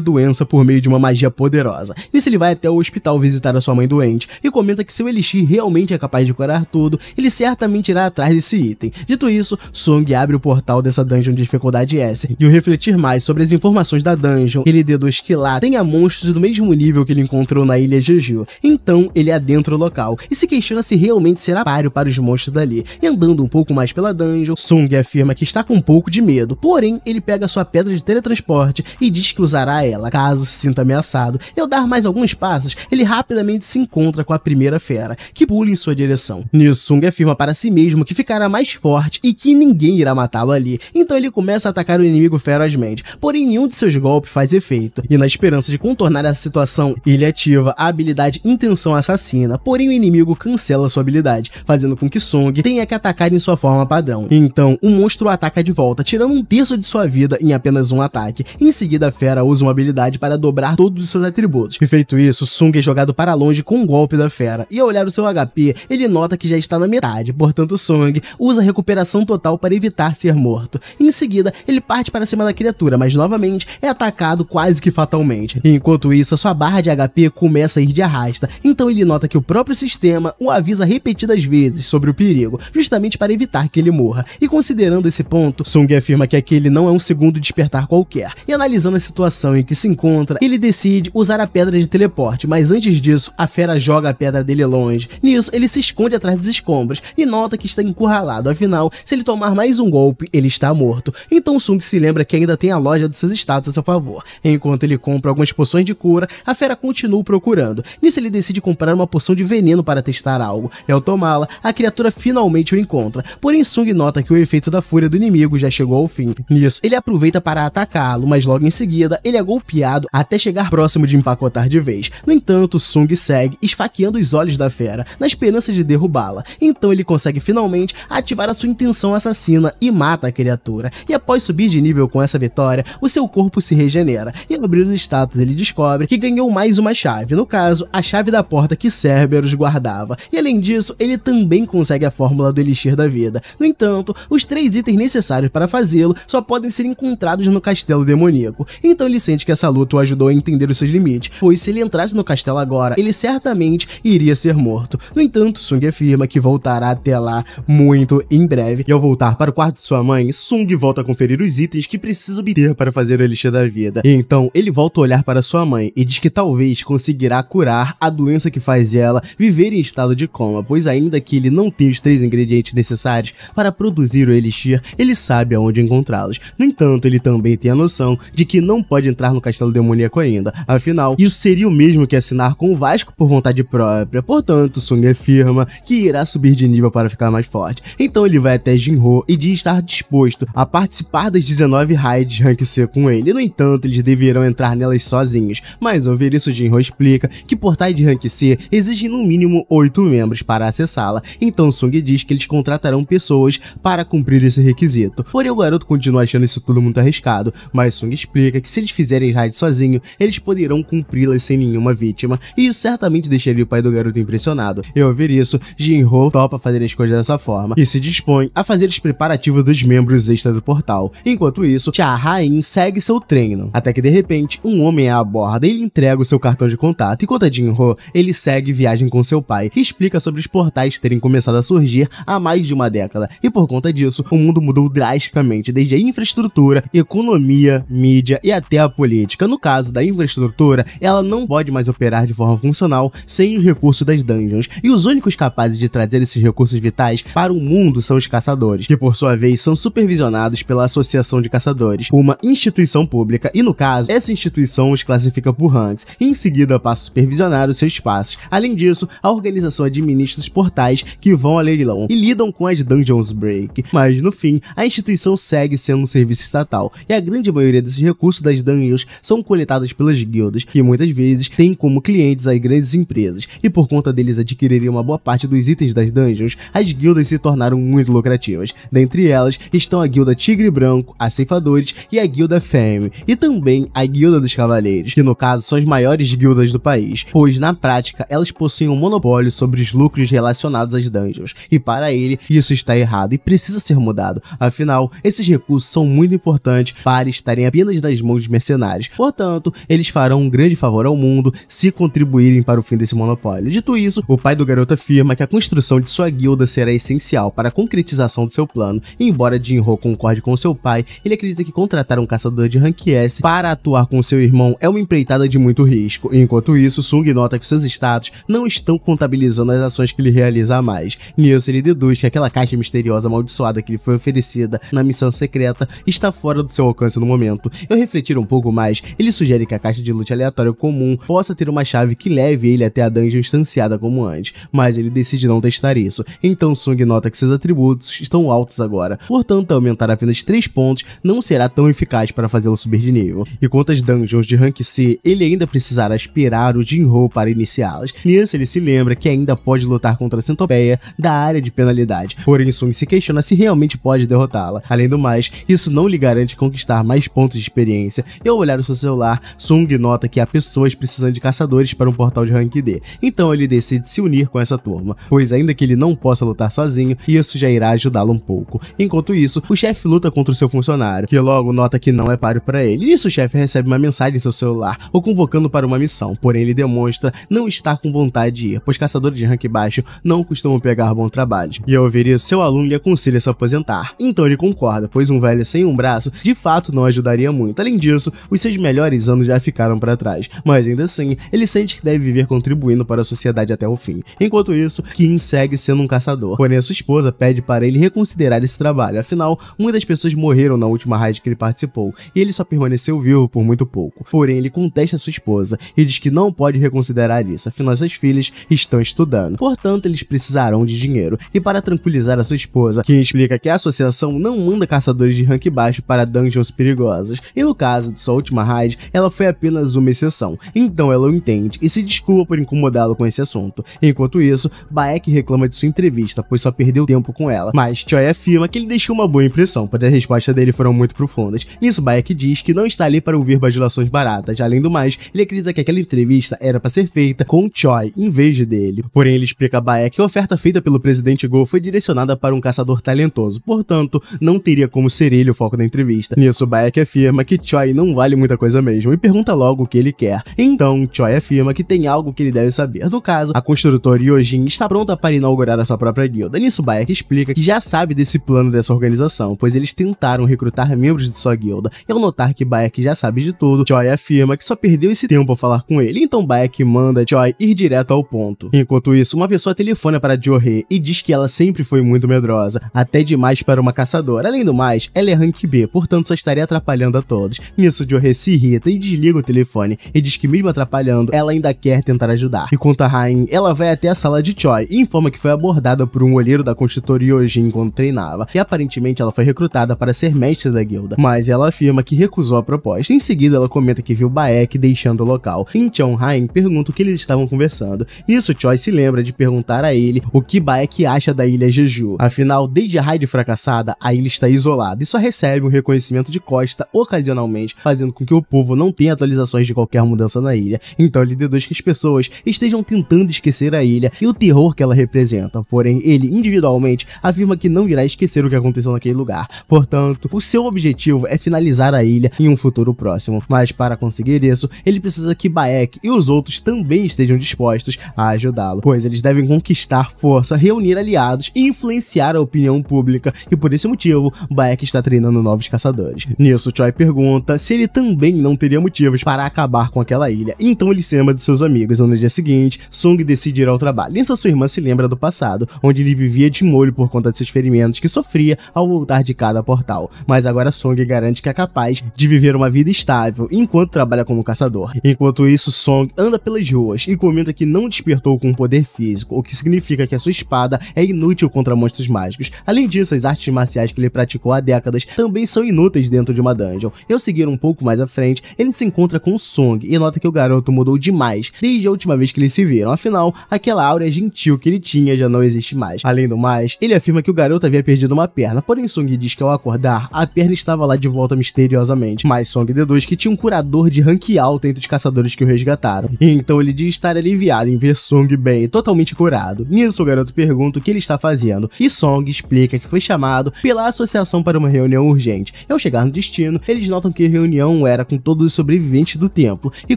A: doença por meio de uma magia poderosa. Nisso ele vai até o hospital visitar a sua mãe doente, e comenta que seu elixir realmente é capaz de curar tudo, ele certamente irá atrás desse item. Dito isso, Song abre o portal dessa dungeon de dificuldade S, e ao refletir mais sobre as informações da dungeon, ele deduz que lá tenha monstros do mesmo nível que ele encontrou na ilha Jeju. Então, ele adentra o local, e se questiona se realmente será páreo para os monstros dali. E andando um pouco mais pela dungeon, Song afirma que está com um pouco de medo, porém, ele pega sua pedra de teletransporte e diz que usará ela caso se sinta ameaçado. E ao dar mais alguns passos, ele rapidamente se encontra com a primeira fera, que pula em sua direção situação. Sung afirma para si mesmo que ficará mais forte e que ninguém irá matá-lo ali, então ele começa a atacar o inimigo ferozmente, porém nenhum de seus golpes faz efeito, e na esperança de contornar essa situação, ele ativa a habilidade Intenção Assassina, porém o inimigo cancela sua habilidade, fazendo com que Sung tenha que atacar em sua forma padrão. Então, o um monstro ataca de volta, tirando um terço de sua vida em apenas um ataque. Em seguida, a fera usa uma habilidade para dobrar todos os seus atributos. E feito isso, Sung é jogado para longe com um golpe da fera, e ao olhar o seu HP, ele nota que já está na metade, portanto Song usa a recuperação total para evitar ser morto. Em seguida, ele parte para cima da criatura, mas novamente é atacado quase que fatalmente. Enquanto isso, a sua barra de HP começa a ir de arrasta, então ele nota que o próprio sistema o avisa repetidas vezes sobre o perigo, justamente para evitar que ele morra. E considerando esse ponto, Song afirma que aquele não é um segundo despertar qualquer. E analisando a situação em que se encontra, ele decide usar a pedra de teleporte, mas antes disso, a fera joga a pedra dele longe. Nisso, ele se esconde atrás dos escombros e nota que está encurralado, afinal, se ele tomar mais um golpe, ele está morto. Então Sung se lembra que ainda tem a loja dos seus status a seu favor. Enquanto ele compra algumas poções de cura, a fera continua procurando. Nisso ele decide comprar uma poção de veneno para testar algo. E ao tomá-la, a criatura finalmente o encontra. Porém, Sung nota que o efeito da fúria do inimigo já chegou ao fim. Nisso, ele aproveita para atacá-lo, mas logo em seguida, ele é golpeado até chegar próximo de empacotar de vez. No entanto, Sung segue, esfaqueando os olhos da fera, na esperança de derrubar derrubá-la. Então ele consegue finalmente ativar a sua intenção assassina e mata a criatura. E após subir de nível com essa vitória, o seu corpo se regenera. E ao abrir os status, ele descobre que ganhou mais uma chave, no caso, a chave da porta que Cerberus guardava. E além disso, ele também consegue a fórmula do Elixir da Vida. No entanto, os três itens necessários para fazê-lo só podem ser encontrados no Castelo Demoníaco. Então ele sente que essa luta o ajudou a entender os seus limites, pois se ele entrasse no castelo agora, ele certamente iria ser morto. No entanto, Sung afirma que voltará até lá muito em breve. E ao voltar para o quarto de sua mãe, Sun de volta a conferir os itens que precisa obter para fazer a lista da vida. E então, ele volta a olhar para sua mãe e diz que talvez conseguirá curar a doença que faz ela viver em estado de coma, pois ainda que ele não tenha os três ingredientes necessários para produzir o elixir, ele sabe aonde encontrá-los. No entanto, ele também tem a noção de que não pode entrar no castelo demoníaco ainda. Afinal, isso seria o mesmo que assinar com o Vasco por vontade própria. Portanto, Sung afirma que irá subir de nível para ficar mais forte. Então ele vai até Jinro e diz estar disposto a participar das 19 raids Rank C com ele. No entanto, eles deverão entrar nelas sozinhos. Mas ouvir isso Jinro explica que portais de Rank C exigem no mínimo 8 membros para acessá-la. Então Sung diz que eles contratarão pessoas para cumprir esse requisito. Porém, o garoto continua achando isso tudo muito arriscado, mas Sung explica que se eles fizerem raid sozinho, eles poderão cumpri-las sem nenhuma vítima, e isso certamente deixaria o pai do garoto impressionado. E ao ver isso, Jinro topa fazer as coisas dessa forma e se dispõe a fazer os preparativos dos membros extra do portal. Enquanto isso, Tia Rain segue seu treino, até que de repente um homem a aborda e lhe entrega o seu cartão de contato. Enquanto a Jinro, ele segue viagem com seu pai, que explica sobre os portais terem começado a surgir há mais de uma década e por conta disso, o mundo mudou drasticamente desde a infraestrutura, economia, mídia e até a política. No caso da infraestrutura, ela não pode mais operar de forma funcional sem o recurso das dungeons, e os únicos capazes capazes de trazer esses recursos vitais para o mundo são os caçadores, que por sua vez são supervisionados pela Associação de Caçadores, uma instituição pública, e no caso, essa instituição os classifica por ranks, e em seguida passa a supervisionar os seus passos. Além disso, a organização administra os portais que vão a leilão e lidam com as Dungeons Break, mas no fim, a instituição segue sendo um serviço estatal, e a grande maioria desses recursos das dungeons são coletados pelas guildas, que muitas vezes têm como clientes as grandes empresas, e por conta deles adquirirem uma boa parte do dos itens das dungeons, as guildas se tornaram muito lucrativas. Dentre elas estão a Guilda Tigre Branco, a Ceifadores e a Guilda Femme, e também a Guilda dos Cavaleiros, que no caso são as maiores guildas do país, pois na prática elas possuem um monopólio sobre os lucros relacionados às dungeons, e para ele isso está errado e precisa ser mudado. Afinal, esses recursos são muito importantes para estarem apenas nas mãos dos mercenários. Portanto, eles farão um grande favor ao mundo se contribuírem para o fim desse monopólio. Dito isso, o pai do garoto afirma que a construção de sua guilda será essencial para a concretização do seu plano, e embora Jinro concorde com seu pai, ele acredita que contratar um caçador de rank S para atuar com seu irmão é uma empreitada de muito risco. Enquanto isso, Sung nota que seus status não estão contabilizando as ações que ele realiza a mais. Nisso, ele deduz que aquela caixa misteriosa amaldiçoada que lhe foi oferecida na missão secreta está fora do seu alcance no momento. Ao refletir um pouco mais, ele sugere que a caixa de loot aleatório comum possa ter uma chave que leve ele até a dungeon instanciada como antes, mas ele decide decide não testar isso. Então Sung nota que seus atributos estão altos agora, portanto aumentar apenas 3 pontos não será tão eficaz para fazê-lo subir de nível. E quanto às dungeons de rank C, ele ainda precisará esperar o Jinro para iniciá-las. Niança ele se lembra que ainda pode lutar contra a centopeia da área de penalidade, porém Sung se questiona se realmente pode derrotá-la. Além do mais, isso não lhe garante conquistar mais pontos de experiência. E ao olhar o seu celular, Sung nota que há pessoas precisando de caçadores para um portal de rank D, então ele decide se unir com essa turma pois ainda que ele não possa lutar sozinho, isso já irá ajudá-lo um pouco. Enquanto isso, o chefe luta contra o seu funcionário, que logo nota que não é páreo para ele. E isso o chefe recebe uma mensagem em seu celular, o convocando para uma missão, porém ele demonstra não estar com vontade de ir, pois caçadores de rank baixo não costumam pegar bom trabalho. E ao ouvir isso, seu aluno lhe aconselha a se aposentar. Então ele concorda, pois um velho sem um braço de fato não ajudaria muito. Além disso, os seus melhores anos já ficaram para trás, mas ainda assim, ele sente que deve viver contribuindo para a sociedade até o fim. Enquanto isso, Kim segue sendo um caçador. Porém, a sua esposa pede para ele reconsiderar esse trabalho, afinal, muitas pessoas morreram na última raid que ele participou, e ele só permaneceu vivo por muito pouco. Porém, ele contesta sua esposa e diz que não pode reconsiderar isso, afinal, seus filhos estão estudando. Portanto, eles precisarão de dinheiro. E para tranquilizar a sua esposa, Kim explica que a associação não manda caçadores de rank baixo para dungeons perigosas, e no caso de sua última raid, ela foi apenas uma exceção. Então ela o entende e se desculpa por incomodá-lo com esse assunto. Enquanto isso, Baek reclama de sua entrevista, pois só perdeu tempo com ela, mas Choi afirma que ele deixou uma boa impressão, pois as respostas dele foram muito profundas. Nisso, Baek diz que não está ali para ouvir bajulações baratas. Além do mais, ele acredita que aquela entrevista era para ser feita com Choi em vez dele. Porém, ele explica a Baek que a oferta feita pelo presidente Go foi direcionada para um caçador talentoso, portanto, não teria como ser ele o foco da entrevista. Nisso, Baek afirma que Choi não vale muita coisa mesmo e pergunta logo o que ele quer. Então, Choi afirma que tem algo que ele deve saber. No caso, a construtora Yojin está pronta para inaugurar a sua própria guilda. Nisso, Bayek explica que já sabe desse plano dessa organização, pois eles tentaram recrutar membros de sua guilda. E ao notar que Bayek já sabe de tudo, Joy afirma que só perdeu esse tempo a falar com ele, então Bayek manda Joy ir direto ao ponto. Enquanto isso, uma pessoa telefona para Jorre e diz que ela sempre foi muito medrosa, até demais para uma caçadora. Além do mais, ela é rank B, portanto só estaria atrapalhando a todos. Nisso, Jorre se irrita e desliga o telefone e diz que mesmo atrapalhando, ela ainda quer tentar ajudar. E quanto a Rain, ela vai até a sala de Choi Niterói informa que foi abordada por um olheiro da construtora hoje enquanto treinava, e aparentemente ela foi recrutada para ser mestre da guilda, mas ela afirma que recusou a proposta. Em seguida, ela comenta que viu Baek deixando o local. Incheon Hain pergunta o que eles estavam conversando. Nisso, Choi se lembra de perguntar a ele o que Baek acha da ilha Jeju. Afinal, desde a raid fracassada, a ilha está isolada e só recebe um reconhecimento de costa ocasionalmente, fazendo com que o povo não tenha atualizações de qualquer mudança na ilha. Então ele deduz que as pessoas estejam tentando esquecer a ilha e o terror valor que ela representa, porém ele individualmente afirma que não irá esquecer o que aconteceu naquele lugar. Portanto, o seu objetivo é finalizar a ilha em um futuro próximo, mas para conseguir isso, ele precisa que Baek e os outros também estejam dispostos a ajudá-lo, pois eles devem conquistar força, reunir aliados e influenciar a opinião pública, e por esse motivo, Baek está treinando novos caçadores. Nisso, Choi pergunta se ele também não teria motivos para acabar com aquela ilha, então ele se lembra de seus amigos, no dia seguinte, Sung decide ir ao trabalho. sua sua irmã se lembra do passado, onde ele vivia de molho por conta de seus ferimentos que sofria ao voltar de cada portal. Mas agora Song garante que é capaz de viver uma vida estável enquanto trabalha como caçador. Enquanto isso, Song anda pelas ruas e comenta que não despertou com poder físico, o que significa que a sua espada é inútil contra monstros mágicos. Além disso, as artes marciais que ele praticou há décadas também são inúteis dentro de uma dungeon. Eu seguir um pouco mais à frente, ele se encontra com Song e nota que o garoto mudou demais desde a última vez que eles se viram. Afinal, aquela aura gentil é Tio que ele tinha já não existe mais. Além do mais, ele afirma que o garoto havia perdido uma perna, porém Song diz que ao acordar, a perna estava lá de volta misteriosamente, mas Song deduz que tinha um curador de rank alto entre os caçadores que o resgataram. E então ele diz estar aliviado em ver Song bem, totalmente curado. Nisso o garoto pergunta o que ele está fazendo, e Song explica que foi chamado pela associação para uma reunião urgente. Ao chegar no destino, eles notam que a reunião era com todos os sobreviventes do templo, e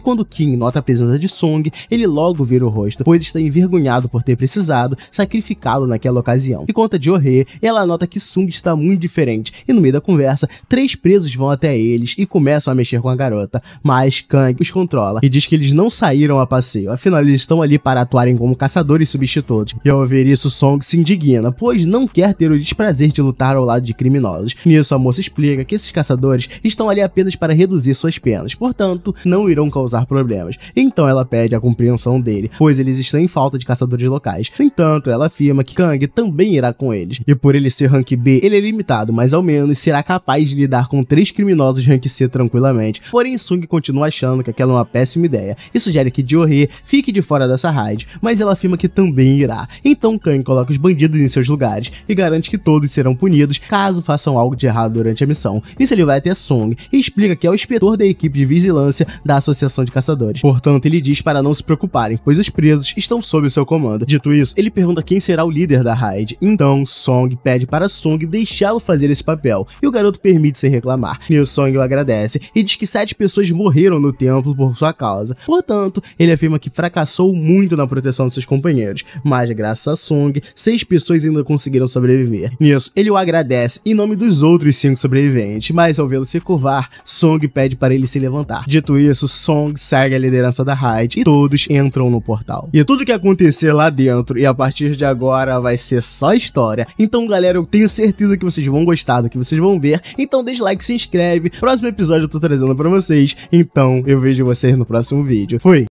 A: quando Kim nota a presença de Song, ele logo vira o rosto, pois está envergonhado por ter ter precisado sacrificá-lo naquela ocasião. E conta de Orhe, ela anota que Sung está muito diferente, e no meio da conversa, três presos vão até eles e começam a mexer com a garota, mas Kang os controla e diz que eles não saíram a passeio, afinal eles estão ali para atuarem como caçadores substitutos. E ao ouvir isso, Song se indigna, pois não quer ter o desprazer de lutar ao lado de criminosos. Nisso, a moça explica que esses caçadores estão ali apenas para reduzir suas penas, portanto, não irão causar problemas. Então ela pede a compreensão dele, pois eles estão em falta de caçadores locais locais. No entanto, ela afirma que Kang também irá com eles, e por ele ser rank B, ele é limitado, mas ao menos será capaz de lidar com três criminosos rank C tranquilamente. Porém, Sung continua achando que aquela é uma péssima ideia e sugere que Johe fique de fora dessa raid, mas ela afirma que também irá. Então Kang coloca os bandidos em seus lugares e garante que todos serão punidos caso façam algo de errado durante a missão. Isso ele vai até Song e explica que é o inspetor da equipe de vigilância da Associação de Caçadores. Portanto, ele diz para não se preocuparem, pois os presos estão sob seu comando. Dito isso, ele pergunta quem será o líder da raid. Então, Song pede para Song deixá-lo fazer esse papel, e o garoto permite sem reclamar. Niu Song o agradece e diz que sete pessoas morreram no templo por sua causa. Portanto, ele afirma que fracassou muito na proteção de seus companheiros, mas graças a Song, seis pessoas ainda conseguiram sobreviver. Nisso, ele o agradece em nome dos outros cinco sobreviventes, mas ao vê-lo se curvar, Song pede para ele se levantar. Dito isso, Song segue a liderança da raid e todos entram no portal. E tudo o que acontecer lá dentro dentro e a partir de agora vai ser só história. Então, galera, eu tenho certeza que vocês vão gostar do que vocês vão ver. Então, deixa like, se inscreve. Próximo episódio eu tô trazendo para vocês. Então, eu vejo vocês no próximo vídeo. Fui!